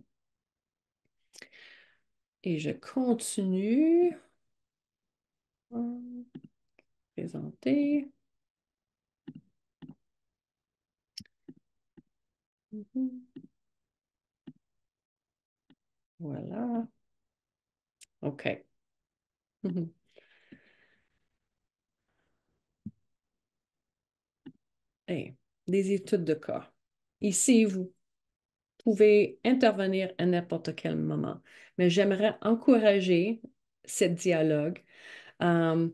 Speaker 1: je continue. Présenter. Voilà. OK. hey, des études de cas. Ici, vous pouvez intervenir à n'importe quel moment. Mais j'aimerais encourager ce dialogue. Euh,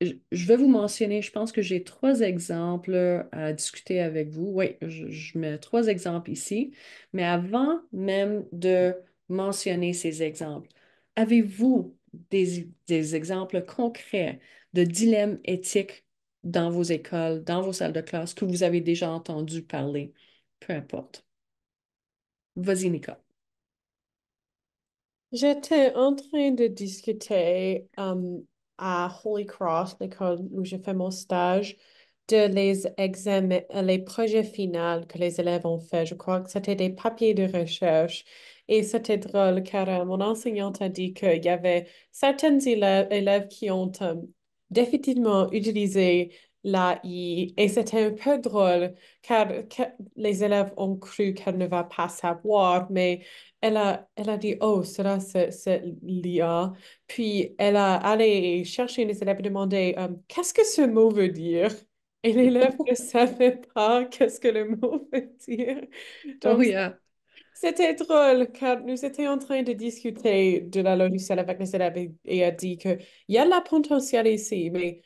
Speaker 1: je vais vous mentionner, je pense que j'ai trois exemples à discuter avec vous. Oui, je, mets trois exemples ici. Mais avant même de mentionner ces exemples, avez-vous des, exemples concrets de dilemmes éthiques dans vos écoles, dans vos salles de classe que vous avez déjà entendu parler? peu importe. Vas-y, Nika. J'étais en train de
Speaker 2: discuter um, à Holy Cross, l'école où j'ai fait mon stage, de les examens, les projets finaux que les élèves ont fait. Je crois que c'était des papiers de recherche. Et c'était drôle car euh, mon enseignante a dit qu'il y avait certains élèves, qui ont euh, définitivement utilisé là -i. Et c'était un peu drôle car, les élèves ont cru qu'elle ne va pas savoir, mais elle a, elle dit Oh, cela, c'est l'IA. Puis elle a allé chercher les élèves et demandé euh, Qu'est-ce que ce mot veut dire Et l'élève ne savait pas qu'est-ce que le mot veut dire. Oh, Donc, C'était drôle car nous étions en train de discuter de la logicielle avec les élèves et, a dit qu'il y a la potentiel ici, mais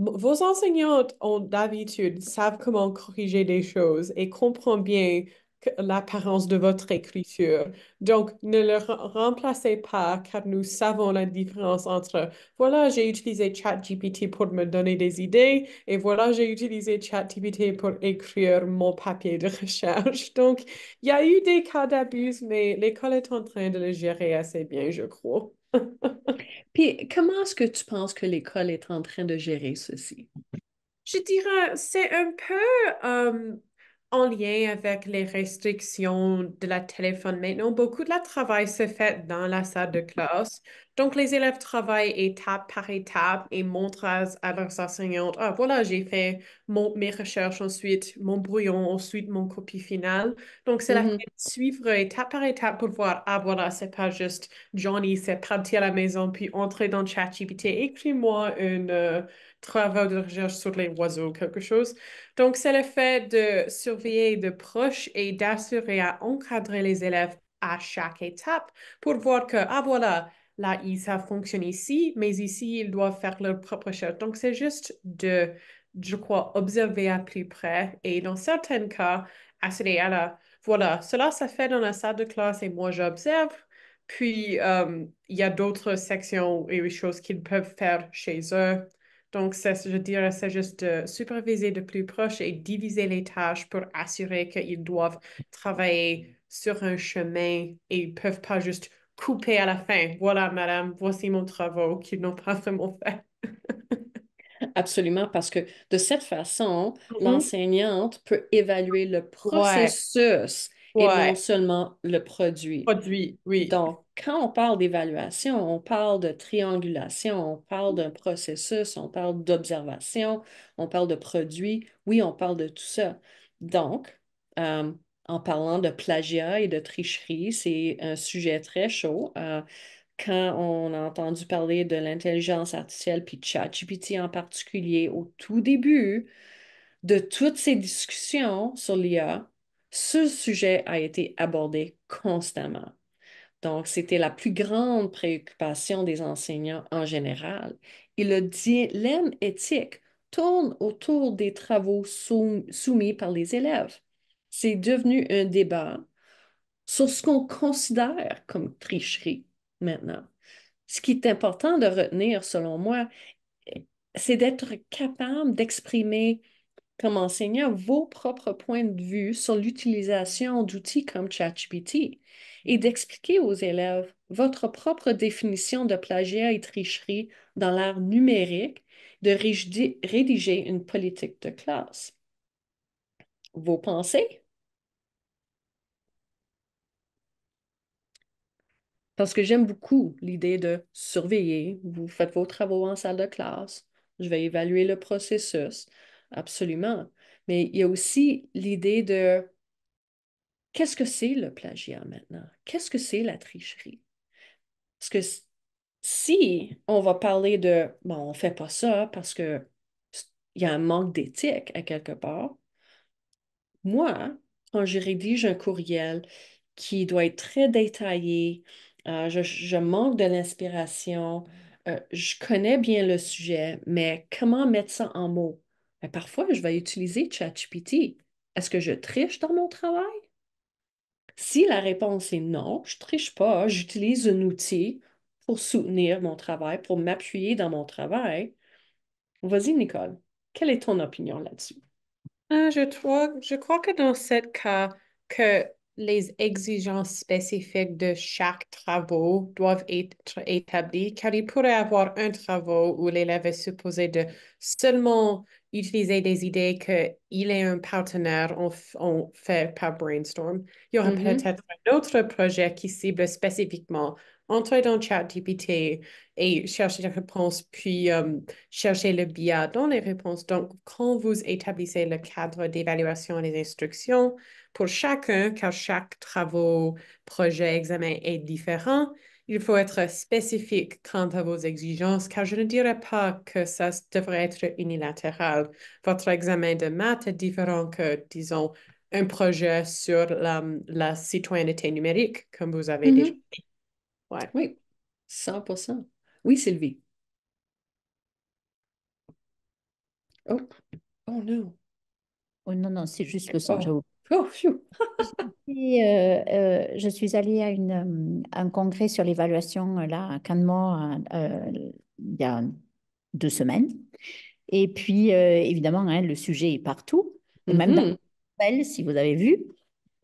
Speaker 2: vos enseignantes ont d'habitude, savent comment corriger des choses et comprennent bien l'apparence de votre écriture. Donc, ne le remplacez pas car nous savons la différence entre voilà, j'ai utilisé ChatGPT pour me donner des idées et voilà, j'ai utilisé ChatGPT pour écrire mon papier de recherche. Donc, il y a eu des cas d'abus, mais l'école est en train de le gérer assez bien, je crois.
Speaker 1: Puis comment est-ce que tu penses que l'école est en train de gérer ceci?
Speaker 4: Je
Speaker 2: dirais, c'est un peu en lien avec les restrictions de la téléphone maintenant. Beaucoup de la travail se fait dans la salle de mmh. classe. Donc, les élèves travaillent étape par étape et montrent à leurs enseignantes ah voilà, j'ai fait mes recherches ensuite, mon brouillon, ensuite mon copie finale. Donc, c'est la mm-hmm. de suivre étape par étape pour voir, ah voilà, c'est pas juste Johnny, c'est parti à la maison, puis entrer dans ChatGPT, écris-moi un euh, travail de recherche sur les oiseaux, quelque chose. Donc, c'est le fait de surveiller de proche et d'assurer à encadrer les élèves à chaque étape pour voir que, ah voilà, là, ça fonctionne ici, mais ici, ils doivent faire leur propre chose. Donc, c'est juste de, je crois, observer à plus près et dans certains cas, à à là voilà, cela ça fait dans la salle de classe et moi, j'observe. Puis, euh, il y a d'autres sections et choses qu'ils peuvent faire chez eux. Donc, je dirais, c'est juste de superviser de plus proche et diviser les tâches pour assurer qu'ils doivent travailler sur un chemin et ils ne peuvent pas juste coupé à la fin. Voilà, madame, voici mon
Speaker 1: travail qui n'ont pas mon fait. Absolument, parce que de cette façon, mm-hmm. l'enseignante peut évaluer le processus et non seulement le produit. Produit, oui. Donc, quand on parle d'évaluation, on parle de triangulation, on parle d'un processus, on parle d'observation, on parle de produit. Oui, on parle de tout ça. Donc, euh, en parlant de plagiat et de tricherie. C'est un sujet très chaud. Euh, quand on a entendu parler de l'intelligence artificielle, puis ChatGPT en particulier, au tout début de toutes ces discussions sur l'IA, ce sujet a été abordé constamment. Donc, c'était la plus grande préoccupation des enseignants en général. Et le dilemme éthique tourne autour des travaux soumis par les élèves c'est devenu un débat sur ce qu'on considère comme tricherie maintenant. Ce qui est important de retenir, selon moi, c'est d'être capable d'exprimer comme enseignant vos propres points de vue sur l'utilisation d'outils comme ChatGPT et d'expliquer aux élèves votre propre définition de plagiat et tricherie dans l'art numérique, de rédiger une politique de classe. Vos pensées, Parce que j'aime beaucoup l'idée de surveiller. Vous faites vos travaux en salle de classe. Je vais évaluer le processus. Absolument. Mais il y a aussi l'idée de qu'est-ce que c'est le plagiat maintenant? Qu'est-ce que c'est la tricherie? Parce que si on va parler de bon, on ne fait pas ça parce qu'il y a un manque d'éthique à quelque part, moi, quand je rédige un courriel qui doit être très détaillé, euh, je, manque de l'inspiration. Euh, je connais bien le sujet, mais comment mettre ça en mots? Ben, parfois, je vais utiliser ChatGPT. Est-ce que je triche dans mon travail? Si la réponse est non, je ne triche pas, j'utilise un outil pour soutenir mon travail, pour m'appuyer dans mon travail. Vas-y, Nicole, quelle est ton opinion là-dessus?
Speaker 2: Euh, je, crois, je crois que dans ce cas, que les exigences spécifiques de chaque travaux doivent être établies car il pourrait y avoir un travail où l'élève est supposé de seulement utiliser des idées qu'il est un partenaire, en fait par brainstorm. Il y aura mm-hmm. peut-être un autre projet qui cible spécifiquement entrer dans ChatGPT et chercher des réponses, puis euh, chercher le biais dans les réponses. Donc, quand vous établissez le cadre d'évaluation et des instructions, pour chacun, car chaque travaux, projet, examen est différent, il faut être spécifique quant à vos exigences, car je ne dirais pas que ça devrait être unilatéral. Votre examen de maths est différent que, disons, un projet sur la, citoyenneté numérique, comme vous avez mm-hmm. dit. Ouais. Oui, 100
Speaker 5: Oui, Sylvie. Oh, oh non. Oh, non, non, c'est juste le oh. son, Oh, euh, euh, je suis allée à, une, euh, un congrès sur l'évaluation là à Canmore il y a deux semaines. Et puis, évidemment, hein, le sujet est partout, même dans mm-hmm. si vous avez vu.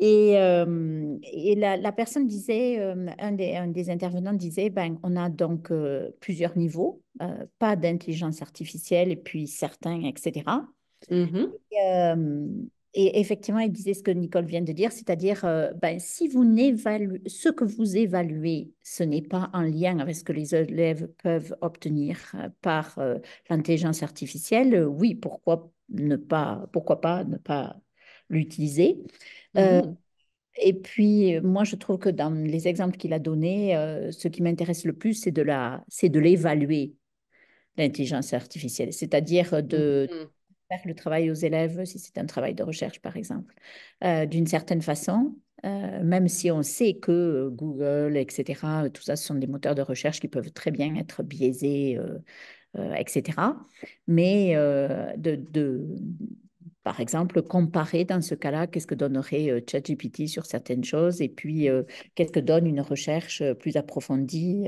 Speaker 5: Et, et la, la, personne disait, un, des, un, des, intervenants disait, ben, on a donc plusieurs niveaux, pas d'intelligence artificielle et puis certains, etc. Mm mm-hmm. Et effectivement, il disait ce que Nicole vient de dire, c'est-à-dire, euh, ben, si vous n'évaluez, ce que vous évaluez, ce n'est pas en lien avec ce que les élèves peuvent obtenir euh, par euh, l'intelligence artificielle, oui, pourquoi ne pas, pourquoi pas ne pas l'utiliser. Mm-hmm. et puis, moi, je trouve que dans les exemples qu'il a donnés, ce qui m'intéresse le plus, c'est de la, c'est de l'évaluer l'intelligence artificielle, c'est-à-dire de mm-hmm faire le travail aux élèves, si c'est un travail de recherche, par exemple, euh, d'une certaine façon, euh, même si on sait que euh, Google, etc., tout ça, ce sont des moteurs de recherche qui peuvent très bien être biaisés, etc. Mais de, de, par exemple, comparer dans ce cas-là, qu'est-ce que donnerait ChatGPT sur certaines choses, et puis qu'est-ce que donne une recherche plus approfondie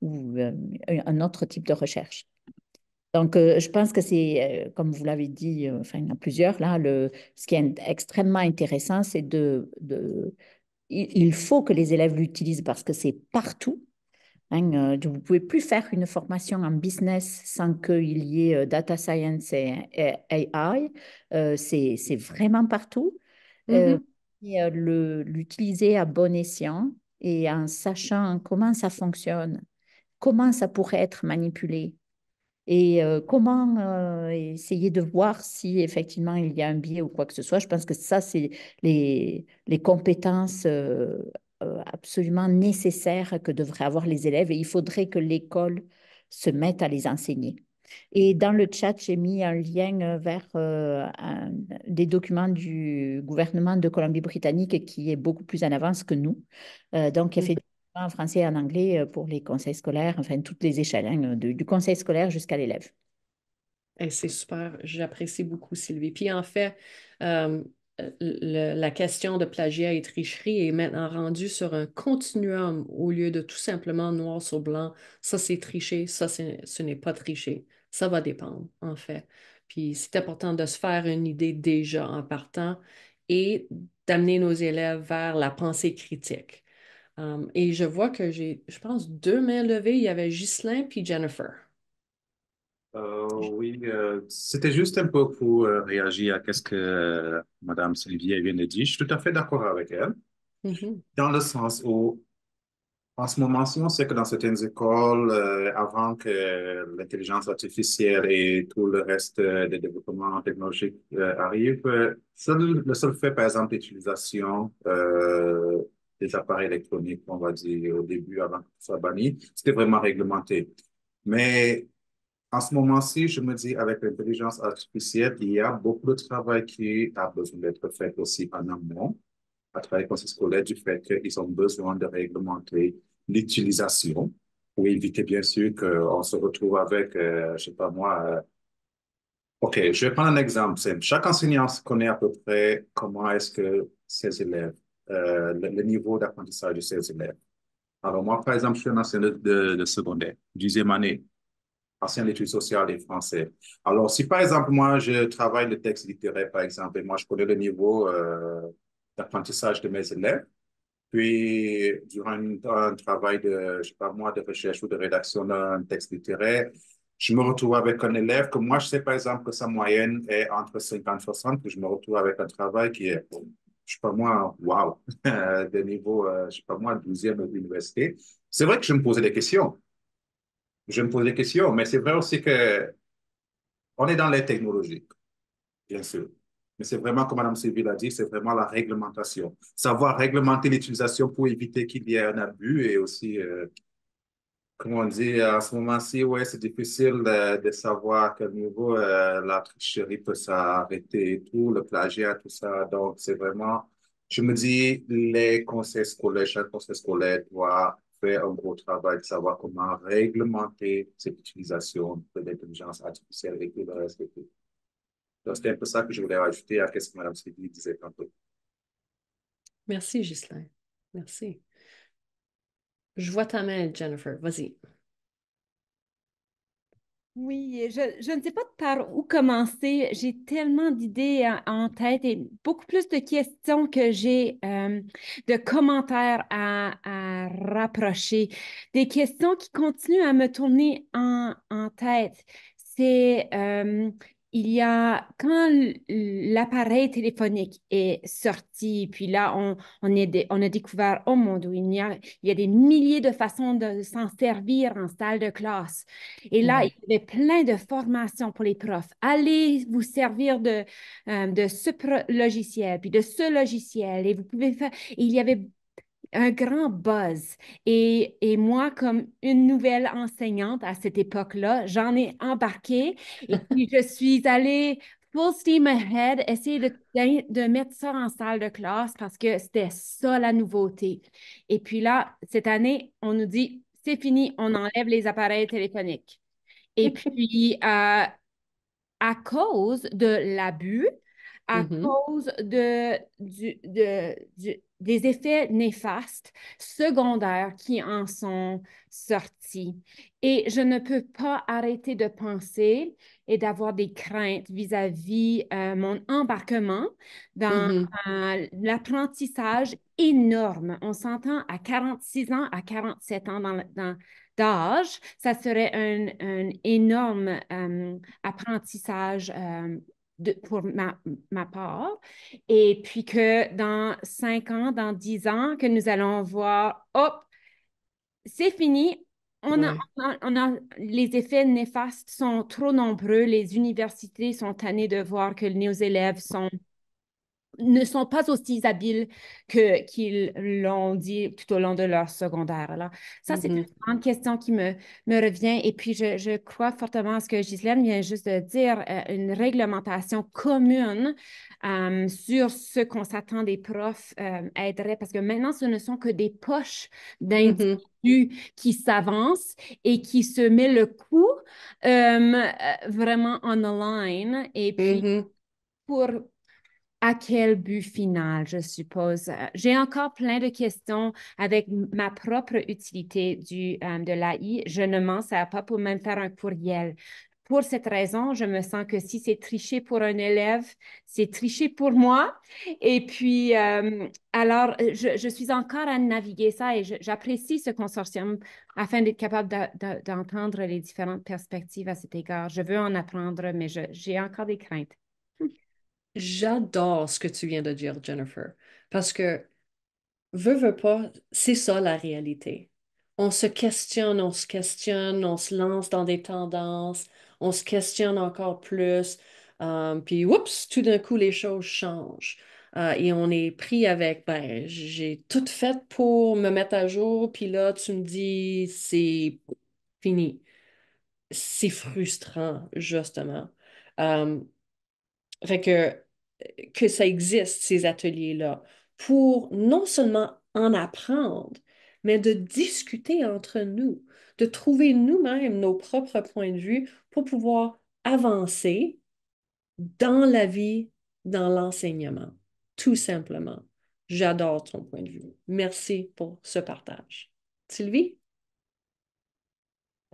Speaker 5: ou un autre type de recherche. Donc, euh, je pense que c'est, euh, comme vous l'avez dit, euh, enfin, il y en a plusieurs là, le, ce qui est extrêmement intéressant, c'est de, Il faut que les élèves l'utilisent parce que c'est partout. Hein, vous ne pouvez plus faire une formation en business sans qu'il y ait data science et, AI. c'est vraiment partout. Mm-hmm. l'utiliser à bon escient et en sachant comment ça fonctionne, comment ça pourrait être manipulé, et euh, comment euh, essayer de voir si effectivement il y a un biais ou quoi que ce soit. Je pense que ça, c'est les, les, compétences euh, absolument nécessaires que devraient avoir les élèves et il faudrait que l'école se mette à les enseigner. Et dans le chat, j'ai mis un lien vers des documents du gouvernement de Colombie-Britannique qui est beaucoup plus en avance que nous, donc y a fait en français et en anglais euh, pour les conseils scolaires, enfin toutes les échelles, euh, du conseil scolaire jusqu'à l'élève.
Speaker 1: Eh, c'est super, j'apprécie beaucoup Sylvie. Puis en fait, euh, la question de plagiat et tricherie est maintenant rendue sur un continuum au lieu de tout simplement noir sur blanc. Ça, c'est tricher, ça, ce n'est pas tricher. Ça va dépendre, en fait. Puis c'est important de se faire une idée déjà en partant et d'amener nos élèves vers la pensée critique Hum, et je vois que j'ai, je pense, deux mains levées. Il y avait Ghislain puis Jennifer.
Speaker 6: Euh, oui, euh, c'était juste un peu pour euh, réagir à quest ce que Madame Sylvie vient de dire. Je suis tout à fait d'accord avec elle, mm-hmm. dans le sens où, en ce moment, on sait que dans certaines écoles, avant que l'intelligence artificielle et tout le reste des développements technologiques arrivent, le seul fait, par exemple, d'utilisation des appareils électroniques, on va dire, au début, avant que ça soit banni. C'était vraiment réglementé. Mais en ce moment-ci, je me dis, avec l'intelligence artificielle, il y a beaucoup de travail qui a besoin d'être fait aussi en amont, à travers les scolaires, du fait qu'ils ont besoin de réglementer l'utilisation pour éviter, bien sûr, qu'on se retrouve avec, euh, je ne sais pas moi, euh, OK, je vais prendre un exemple Chaque enseignant connaît à peu près comment est-ce que ses élèves euh, le, niveau d'apprentissage de ces élèves. Alors moi, par exemple, je suis un ancien de, secondaire, dixième année, ancien d'études sociales et français. Alors si par exemple, moi, je travaille le texte littéraire, par exemple, et moi, je connais le niveau euh, d'apprentissage de mes élèves, puis, durant un, travail de, je sais pas moi, de recherche ou de rédaction d'un texte littéraire, je me retrouve avec un élève que moi, je sais par exemple que sa moyenne est entre 50 et 60, que je me retrouve avec un travail qui est je sais pas moi, wow, euh, de niveau, euh, je sais pas moi, 12e l'université C'est vrai que je me posais des questions. Je me posais des questions, mais c'est vrai aussi que on est dans les technologies, bien sûr. Mais c'est vraiment, comme Mme Sylvie l'a dit, c'est vraiment la réglementation. Savoir réglementer l'utilisation pour éviter qu'il y ait un abus et aussi euh, comme on dit, à ce moment-ci, ouais, c'est difficile de, savoir à quel niveau euh, la tricherie peut s'arrêter et tout, le plagiat, tout ça. Donc, c'est vraiment, je me dis, les conseils scolaires, chaque conseil scolaire doit faire un gros travail de savoir comment réglementer cette utilisation de l'intelligence artificielle et de la respecter. Donc, c'est un peu ça que je voulais rajouter à ce que Mme Sylvie disait tantôt.
Speaker 1: Merci, Gisèle. Merci. Je vois ta main, Jennifer. Vas-y.
Speaker 4: Oui, je, ne sais pas par où commencer. J'ai tellement d'idées euh, en, tête et beaucoup plus de questions que j'ai euh, de commentaires à, rapprocher. Des questions qui continuent à me tourner en, tête. C'est euh, il y a quand l'appareil téléphonique est sorti, puis là, on, a découvert au monde où il y, a, il y a des milliers de façons de s'en servir en salle de classe. Et là, il y avait plein de formations pour les profs. Allez vous servir de, euh, de ce logiciel, puis de ce logiciel. Et vous pouvez faire. il y avait un grand buzz. Et, moi, comme une nouvelle enseignante à cette époque-là, j'en ai embarqué et puis je suis allée full steam ahead, essayer de, ben, de, mettre ça en salle de classe parce que c'était ça la nouveauté. Et puis là, cette année, on nous dit, c'est fini, on enlève les appareils téléphoniques. Et puis, euh, à cause de l'abus, à mm-hmm. cause de, du, de, du des effets néfastes secondaires qui en sont sortis. Et je ne peux pas arrêter de penser et d'avoir des craintes vis-à-vis euh, mon embarquement dans mm-hmm. euh, l'apprentissage énorme. On s'entend à 46 ans, à 47 ans d'âge, dans, ça serait un, énorme euh, apprentissage pour ma, part. Et puis que dans cinq ans, dans dix ans, que nous allons voir, hop, c'est fini. On, a, a, les effets néfastes sont trop nombreux. Les universités sont tannées de voir que nos élèves sont ne sont pas aussi habiles que qu'ils l'ont dit tout au long de leur secondaire. Alors, ça, c'est une mm-hmm. grande question qui me, me revient. Et puis, je, crois fortement à ce que Ghislaine vient juste de dire, euh, une réglementation commune euh, sur ce qu'on s'attend des profs euh, aiderait, parce que maintenant, ce ne sont que des poches mm-hmm. d'individus. qui s'avancent et qui se mettent le coup vraiment en ligne. Et puis, mm-hmm. pour à quel but final, je suppose. Euh, j'ai encore plein de questions avec ma propre utilité du, euh, de l'AI. Je ne m'en sers pas pour même faire un courriel. Pour cette raison, je me sens que si c'est triché pour un élève, c'est triché pour moi. Et puis, euh, alors, je, suis encore à naviguer ça et j'apprécie ce consortium afin d'être capable d'entendre les différentes perspectives à cet égard. Je veux en apprendre, mais j'ai encore des craintes j'adore ce que tu viens de dire, Jennifer, parce que, veut,
Speaker 1: veux pas, c'est ça la réalité. On se questionne, on se questionne, on se lance dans des tendances, on se questionne encore plus, euh, puis, oups, tout d'un coup, les choses changent. Euh, et on est pris avec, ben, j'ai tout fait pour me mettre à jour, puis là, tu me dis, c'est fini. C'est frustrant, justement. Euh, fait que que ça existe, ces ateliers-là, pour non seulement en apprendre, mais de discuter entre nous, de trouver nous-mêmes nos propres points de vue pour pouvoir avancer dans la vie, dans l'enseignement, tout simplement. J'adore ton point de vue. Merci pour ce partage.
Speaker 5: Sylvie?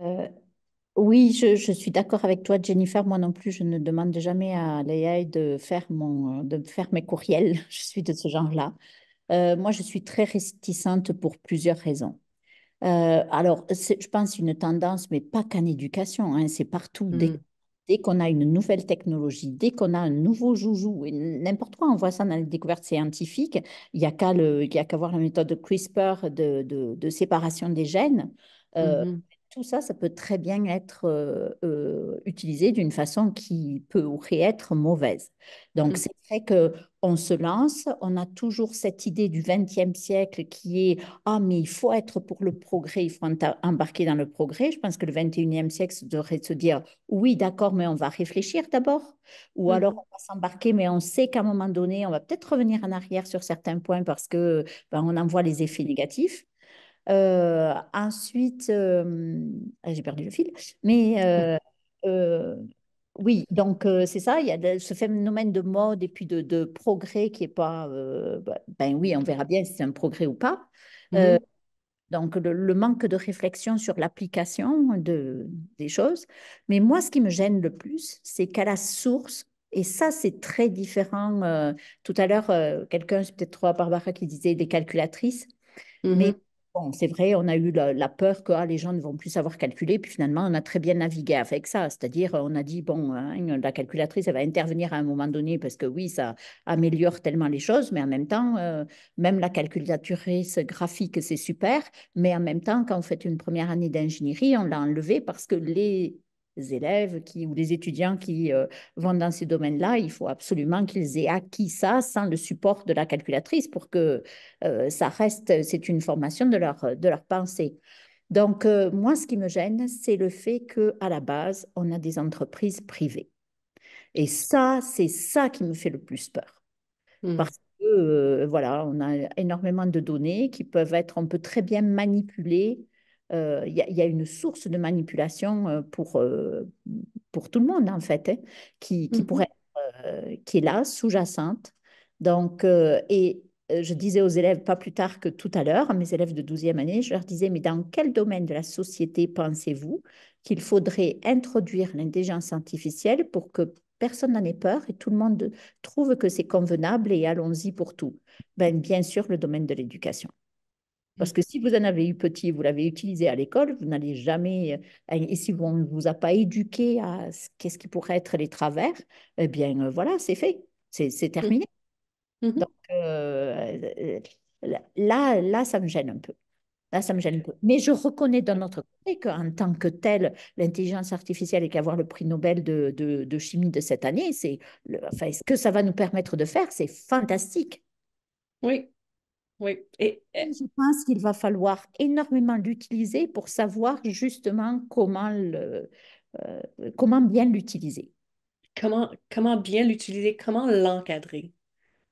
Speaker 5: Euh, oui, je, suis d'accord avec toi, Jennifer. Moi non plus, je ne demande jamais à l'AI de faire mon, de faire mes courriels. Je suis de ce genre-là. Euh, moi, je suis très réticente pour plusieurs raisons. Euh, alors, je pense une tendance, mais pas qu'en éducation, hein. c'est partout. Hmm. Dès, qu'on a une nouvelle technologie, dès qu'on a un nouveau joujou, n'importe quoi, on voit ça dans les découvertes scientifiques, il n'y a qu'à qu'à voir la méthode CRISPR de, de, de séparation des gènes. Euh, hmm tout ça, ça peut très bien être euh, euh, utilisé d'une façon qui peut ou être mauvaise. Donc, mmh. c'est vrai que on se lance, on a toujours cette idée du XXe siècle qui est ah mais il faut être pour le progrès, il faut embarquer dans le progrès. Je pense que le XXIe siècle devrait se dire oui d'accord mais on va réfléchir d'abord, ou mmh. alors on va s'embarquer mais on sait qu'à un moment donné on va peut-être revenir en arrière sur certains points parce que ben, on en voit les effets négatifs. Euh, ensuite, euh, ah, j'ai perdu le fil, mais euh, oui, donc c'est ça, il y a ce phénomène de mode et puis de, de progrès qui est pas, bah, ben oui, on verra bien si c'est un progrès ou pas. Mhm. donc le, manque de réflexion sur l'application de, des choses. Mais moi, ce qui me gêne le plus, c'est qu'à la source, et ça, c'est très différent. tout à l'heure, quelqu'un, c'est peut-être trop Barbara qui disait des calculatrices. Mais mhm. Bon, c'est vrai, on a eu la, peur que ah, les gens ne vont plus savoir calculer, puis finalement, on a très bien navigué avec ça. C'est-à-dire, on a dit, bon, hein, la calculatrice, elle va intervenir à un moment donné, parce que oui, ça améliore tellement les choses, mais en même temps, euh, même la calculatrice graphique, c'est super, mais en même temps, quand on fait une première année d'ingénierie, on l'a enlevée parce que les élèves qui, ou les étudiants qui euh, vont dans ces domaines-là, il faut absolument qu'ils aient acquis ça sans le support de la calculatrice pour que euh, ça reste, c'est une formation de leur, de leur pensée. Donc, euh, moi, ce qui me gêne, c'est le fait qu'à la base, on a des entreprises privées. Et ça, c'est ça qui me fait le plus peur. Mmh. Parce que, voilà, on a énormément de données qui peuvent être, on peut très bien manipuler euh, il y, a une source de manipulation euh, pour, euh, pour tout le monde, en fait, hein, qui, mhm. pourrait qui est là, sous-jacente. Donc, et je disais aux élèves, pas plus tard que tout à l'heure, à mes élèves de 12e année, je leur disais, mais dans quel domaine de la société pensez-vous qu'il faudrait introduire l'intelligence artificielle pour que personne n'en ait peur et tout le monde trouve que c'est convenable et allons-y pour tout ben, Bien sûr, le domaine de l'éducation. Parce mmh. que si vous en avez eu petit, vous l'avez utilisé à l'école, vous n'allez jamais. Euh, et si on ne vous a pas éduqué à qu'est-ce qui pourrait être les travers, eh bien euh, voilà, c'est fait, c'est mmh. terminé. Mmh. Donc euh, là, là, ça me gêne un peu. Là, ça me gêne un peu. Mais je reconnais d'un autre côté qu'en tant que telle, l'intelligence artificielle et qu'avoir le prix Nobel de, chimie de cette année, c'est enfin, ce que ça va nous permettre de faire, c'est fantastique. Oui, oui. Et, Je pense qu'il va falloir énormément l'utiliser pour savoir justement comment, le, euh, comment bien l'utiliser.
Speaker 1: Comment, comment bien l'utiliser, comment
Speaker 5: l'encadrer.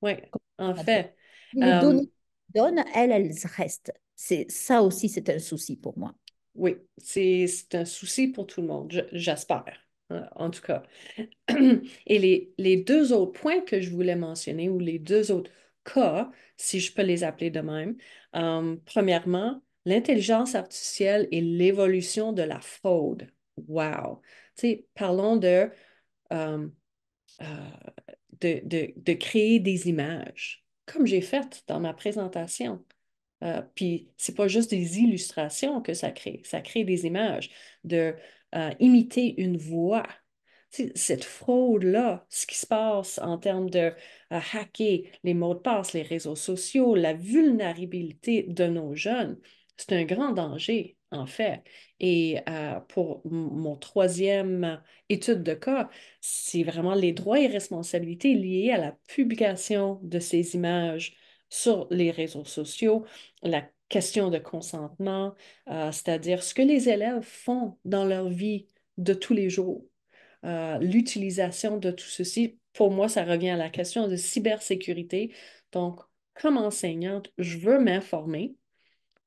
Speaker 5: Oui, en fait. Les euh, données donne, elles, elles restent. C'est, ça aussi, c'est un souci pour moi. Oui, c'est, c'est un souci
Speaker 1: pour tout le monde, j'espère, hein, en tout cas. Et les, les deux autres points que je voulais mentionner, ou les deux autres cas, si je peux les appeler de même. Euh, premièrement, l'intelligence artificielle et l'évolution de la fraude. Wow! parlons euh, euh, de, de, créer des images, comme j'ai fait dans ma présentation. puis, ce n'est pas juste des illustrations que ça crée, ça crée des images, de imiter une voix cette fraude-là, ce qui se passe en termes de euh, hacker les mots de passe, les réseaux sociaux, la vulnérabilité de nos jeunes, c'est un grand danger, en fait. Et euh, pour mon troisième euh, étude de cas, c'est vraiment les droits et responsabilités liés à la publication de ces images sur les réseaux sociaux, la question de consentement, c'est-à-dire ce que les élèves font dans leur vie de tous les jours euh, l'utilisation de tout ceci, pour moi, ça revient à la question de cybersécurité. Donc, comme enseignante, je veux m'informer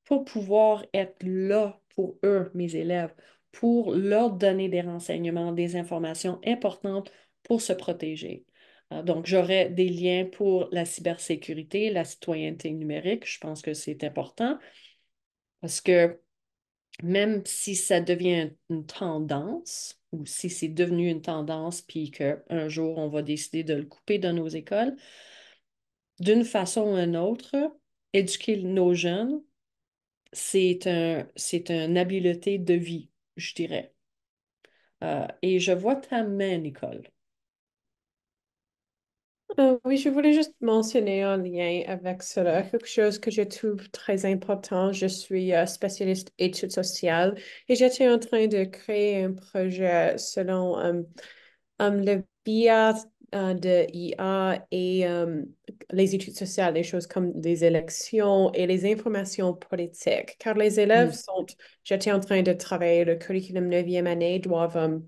Speaker 1: pour pouvoir être là pour eux, mes élèves, pour leur donner des renseignements, des informations importantes pour se protéger. Euh, donc, j'aurai des liens pour la cybersécurité, la citoyenneté numérique. Je pense que c'est important parce que même si ça devient une tendance ou si c'est devenu une tendance, puis qu'un jour, on va décider de le couper dans nos écoles, d'une façon ou d'une autre, éduquer nos jeunes, c'est un, c'est une habileté de vie, je dirais. Euh, et je vois ta main, Nicole.
Speaker 2: Euh, oui, je voulais juste mentionner en lien avec cela quelque chose que je trouve très important. Je suis euh, spécialiste études sociales et j'étais en train de créer un projet selon le BIA euh, de IA et les études sociales, des choses comme les élections et les informations politiques, car les élèves mmh. sont, j'étais en train de travailler le curriculum 9e année, doivent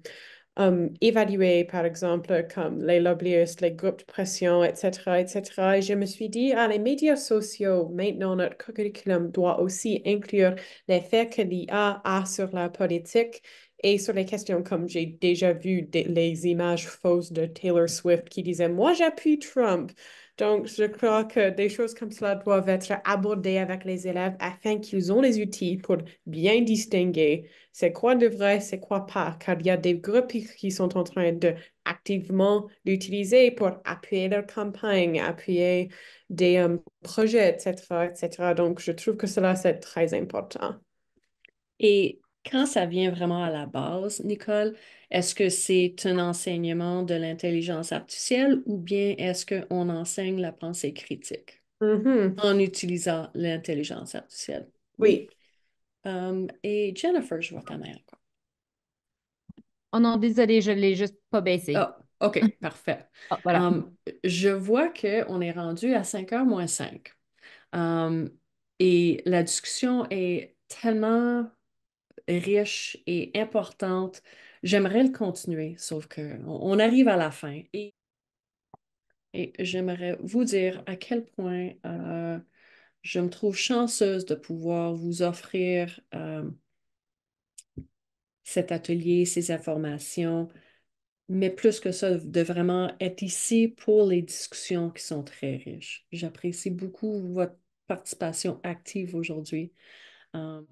Speaker 2: Um, évaluer par exemple, comme les lobbyistes, les groupes de pression, etc., etc. Et je me suis dit, ah, les médias sociaux, maintenant, notre curriculum doit aussi inclure l'effet que l'IA a sur la politique et sur les questions comme j'ai déjà vu les images fausses de Taylor Swift qui disait, moi, j'appuie Trump. Donc, je crois que des choses comme cela doivent être abordées avec les élèves afin qu'ils ont les outils pour bien distinguer c'est quoi de vrai, c'est quoi pas, car il y a des groupes qui sont en train de activement l'utiliser pour appuyer leur campagne, appuyer des euh, projets, etc., etc. Donc, je trouve que cela, c'est très important.
Speaker 1: Et quand ça vient vraiment à la base, Nicole, est-ce que c'est un enseignement de l'intelligence artificielle ou bien est-ce qu'on enseigne la pensée critique mm-hmm. en utilisant l'intelligence artificielle? Oui. Euh, et Jennifer, je vois ta main encore. Oh non, désolée, je l'ai juste pas baissé. Ah, OK, parfait. Ah, um, je vois qu'on est rendu à 5 h moins 5. Um, et la discussion est tellement riche et importante J'aimerais le continuer, sauf qu'on on arrive à la fin. Et, et j'aimerais vous dire à quel point euh, je me trouve chanceuse de pouvoir vous offrir euh, cet atelier, ces informations, mais plus que ça, de vraiment être ici pour les discussions qui sont très riches. J'apprécie beaucoup votre participation active aujourd'hui. Euh,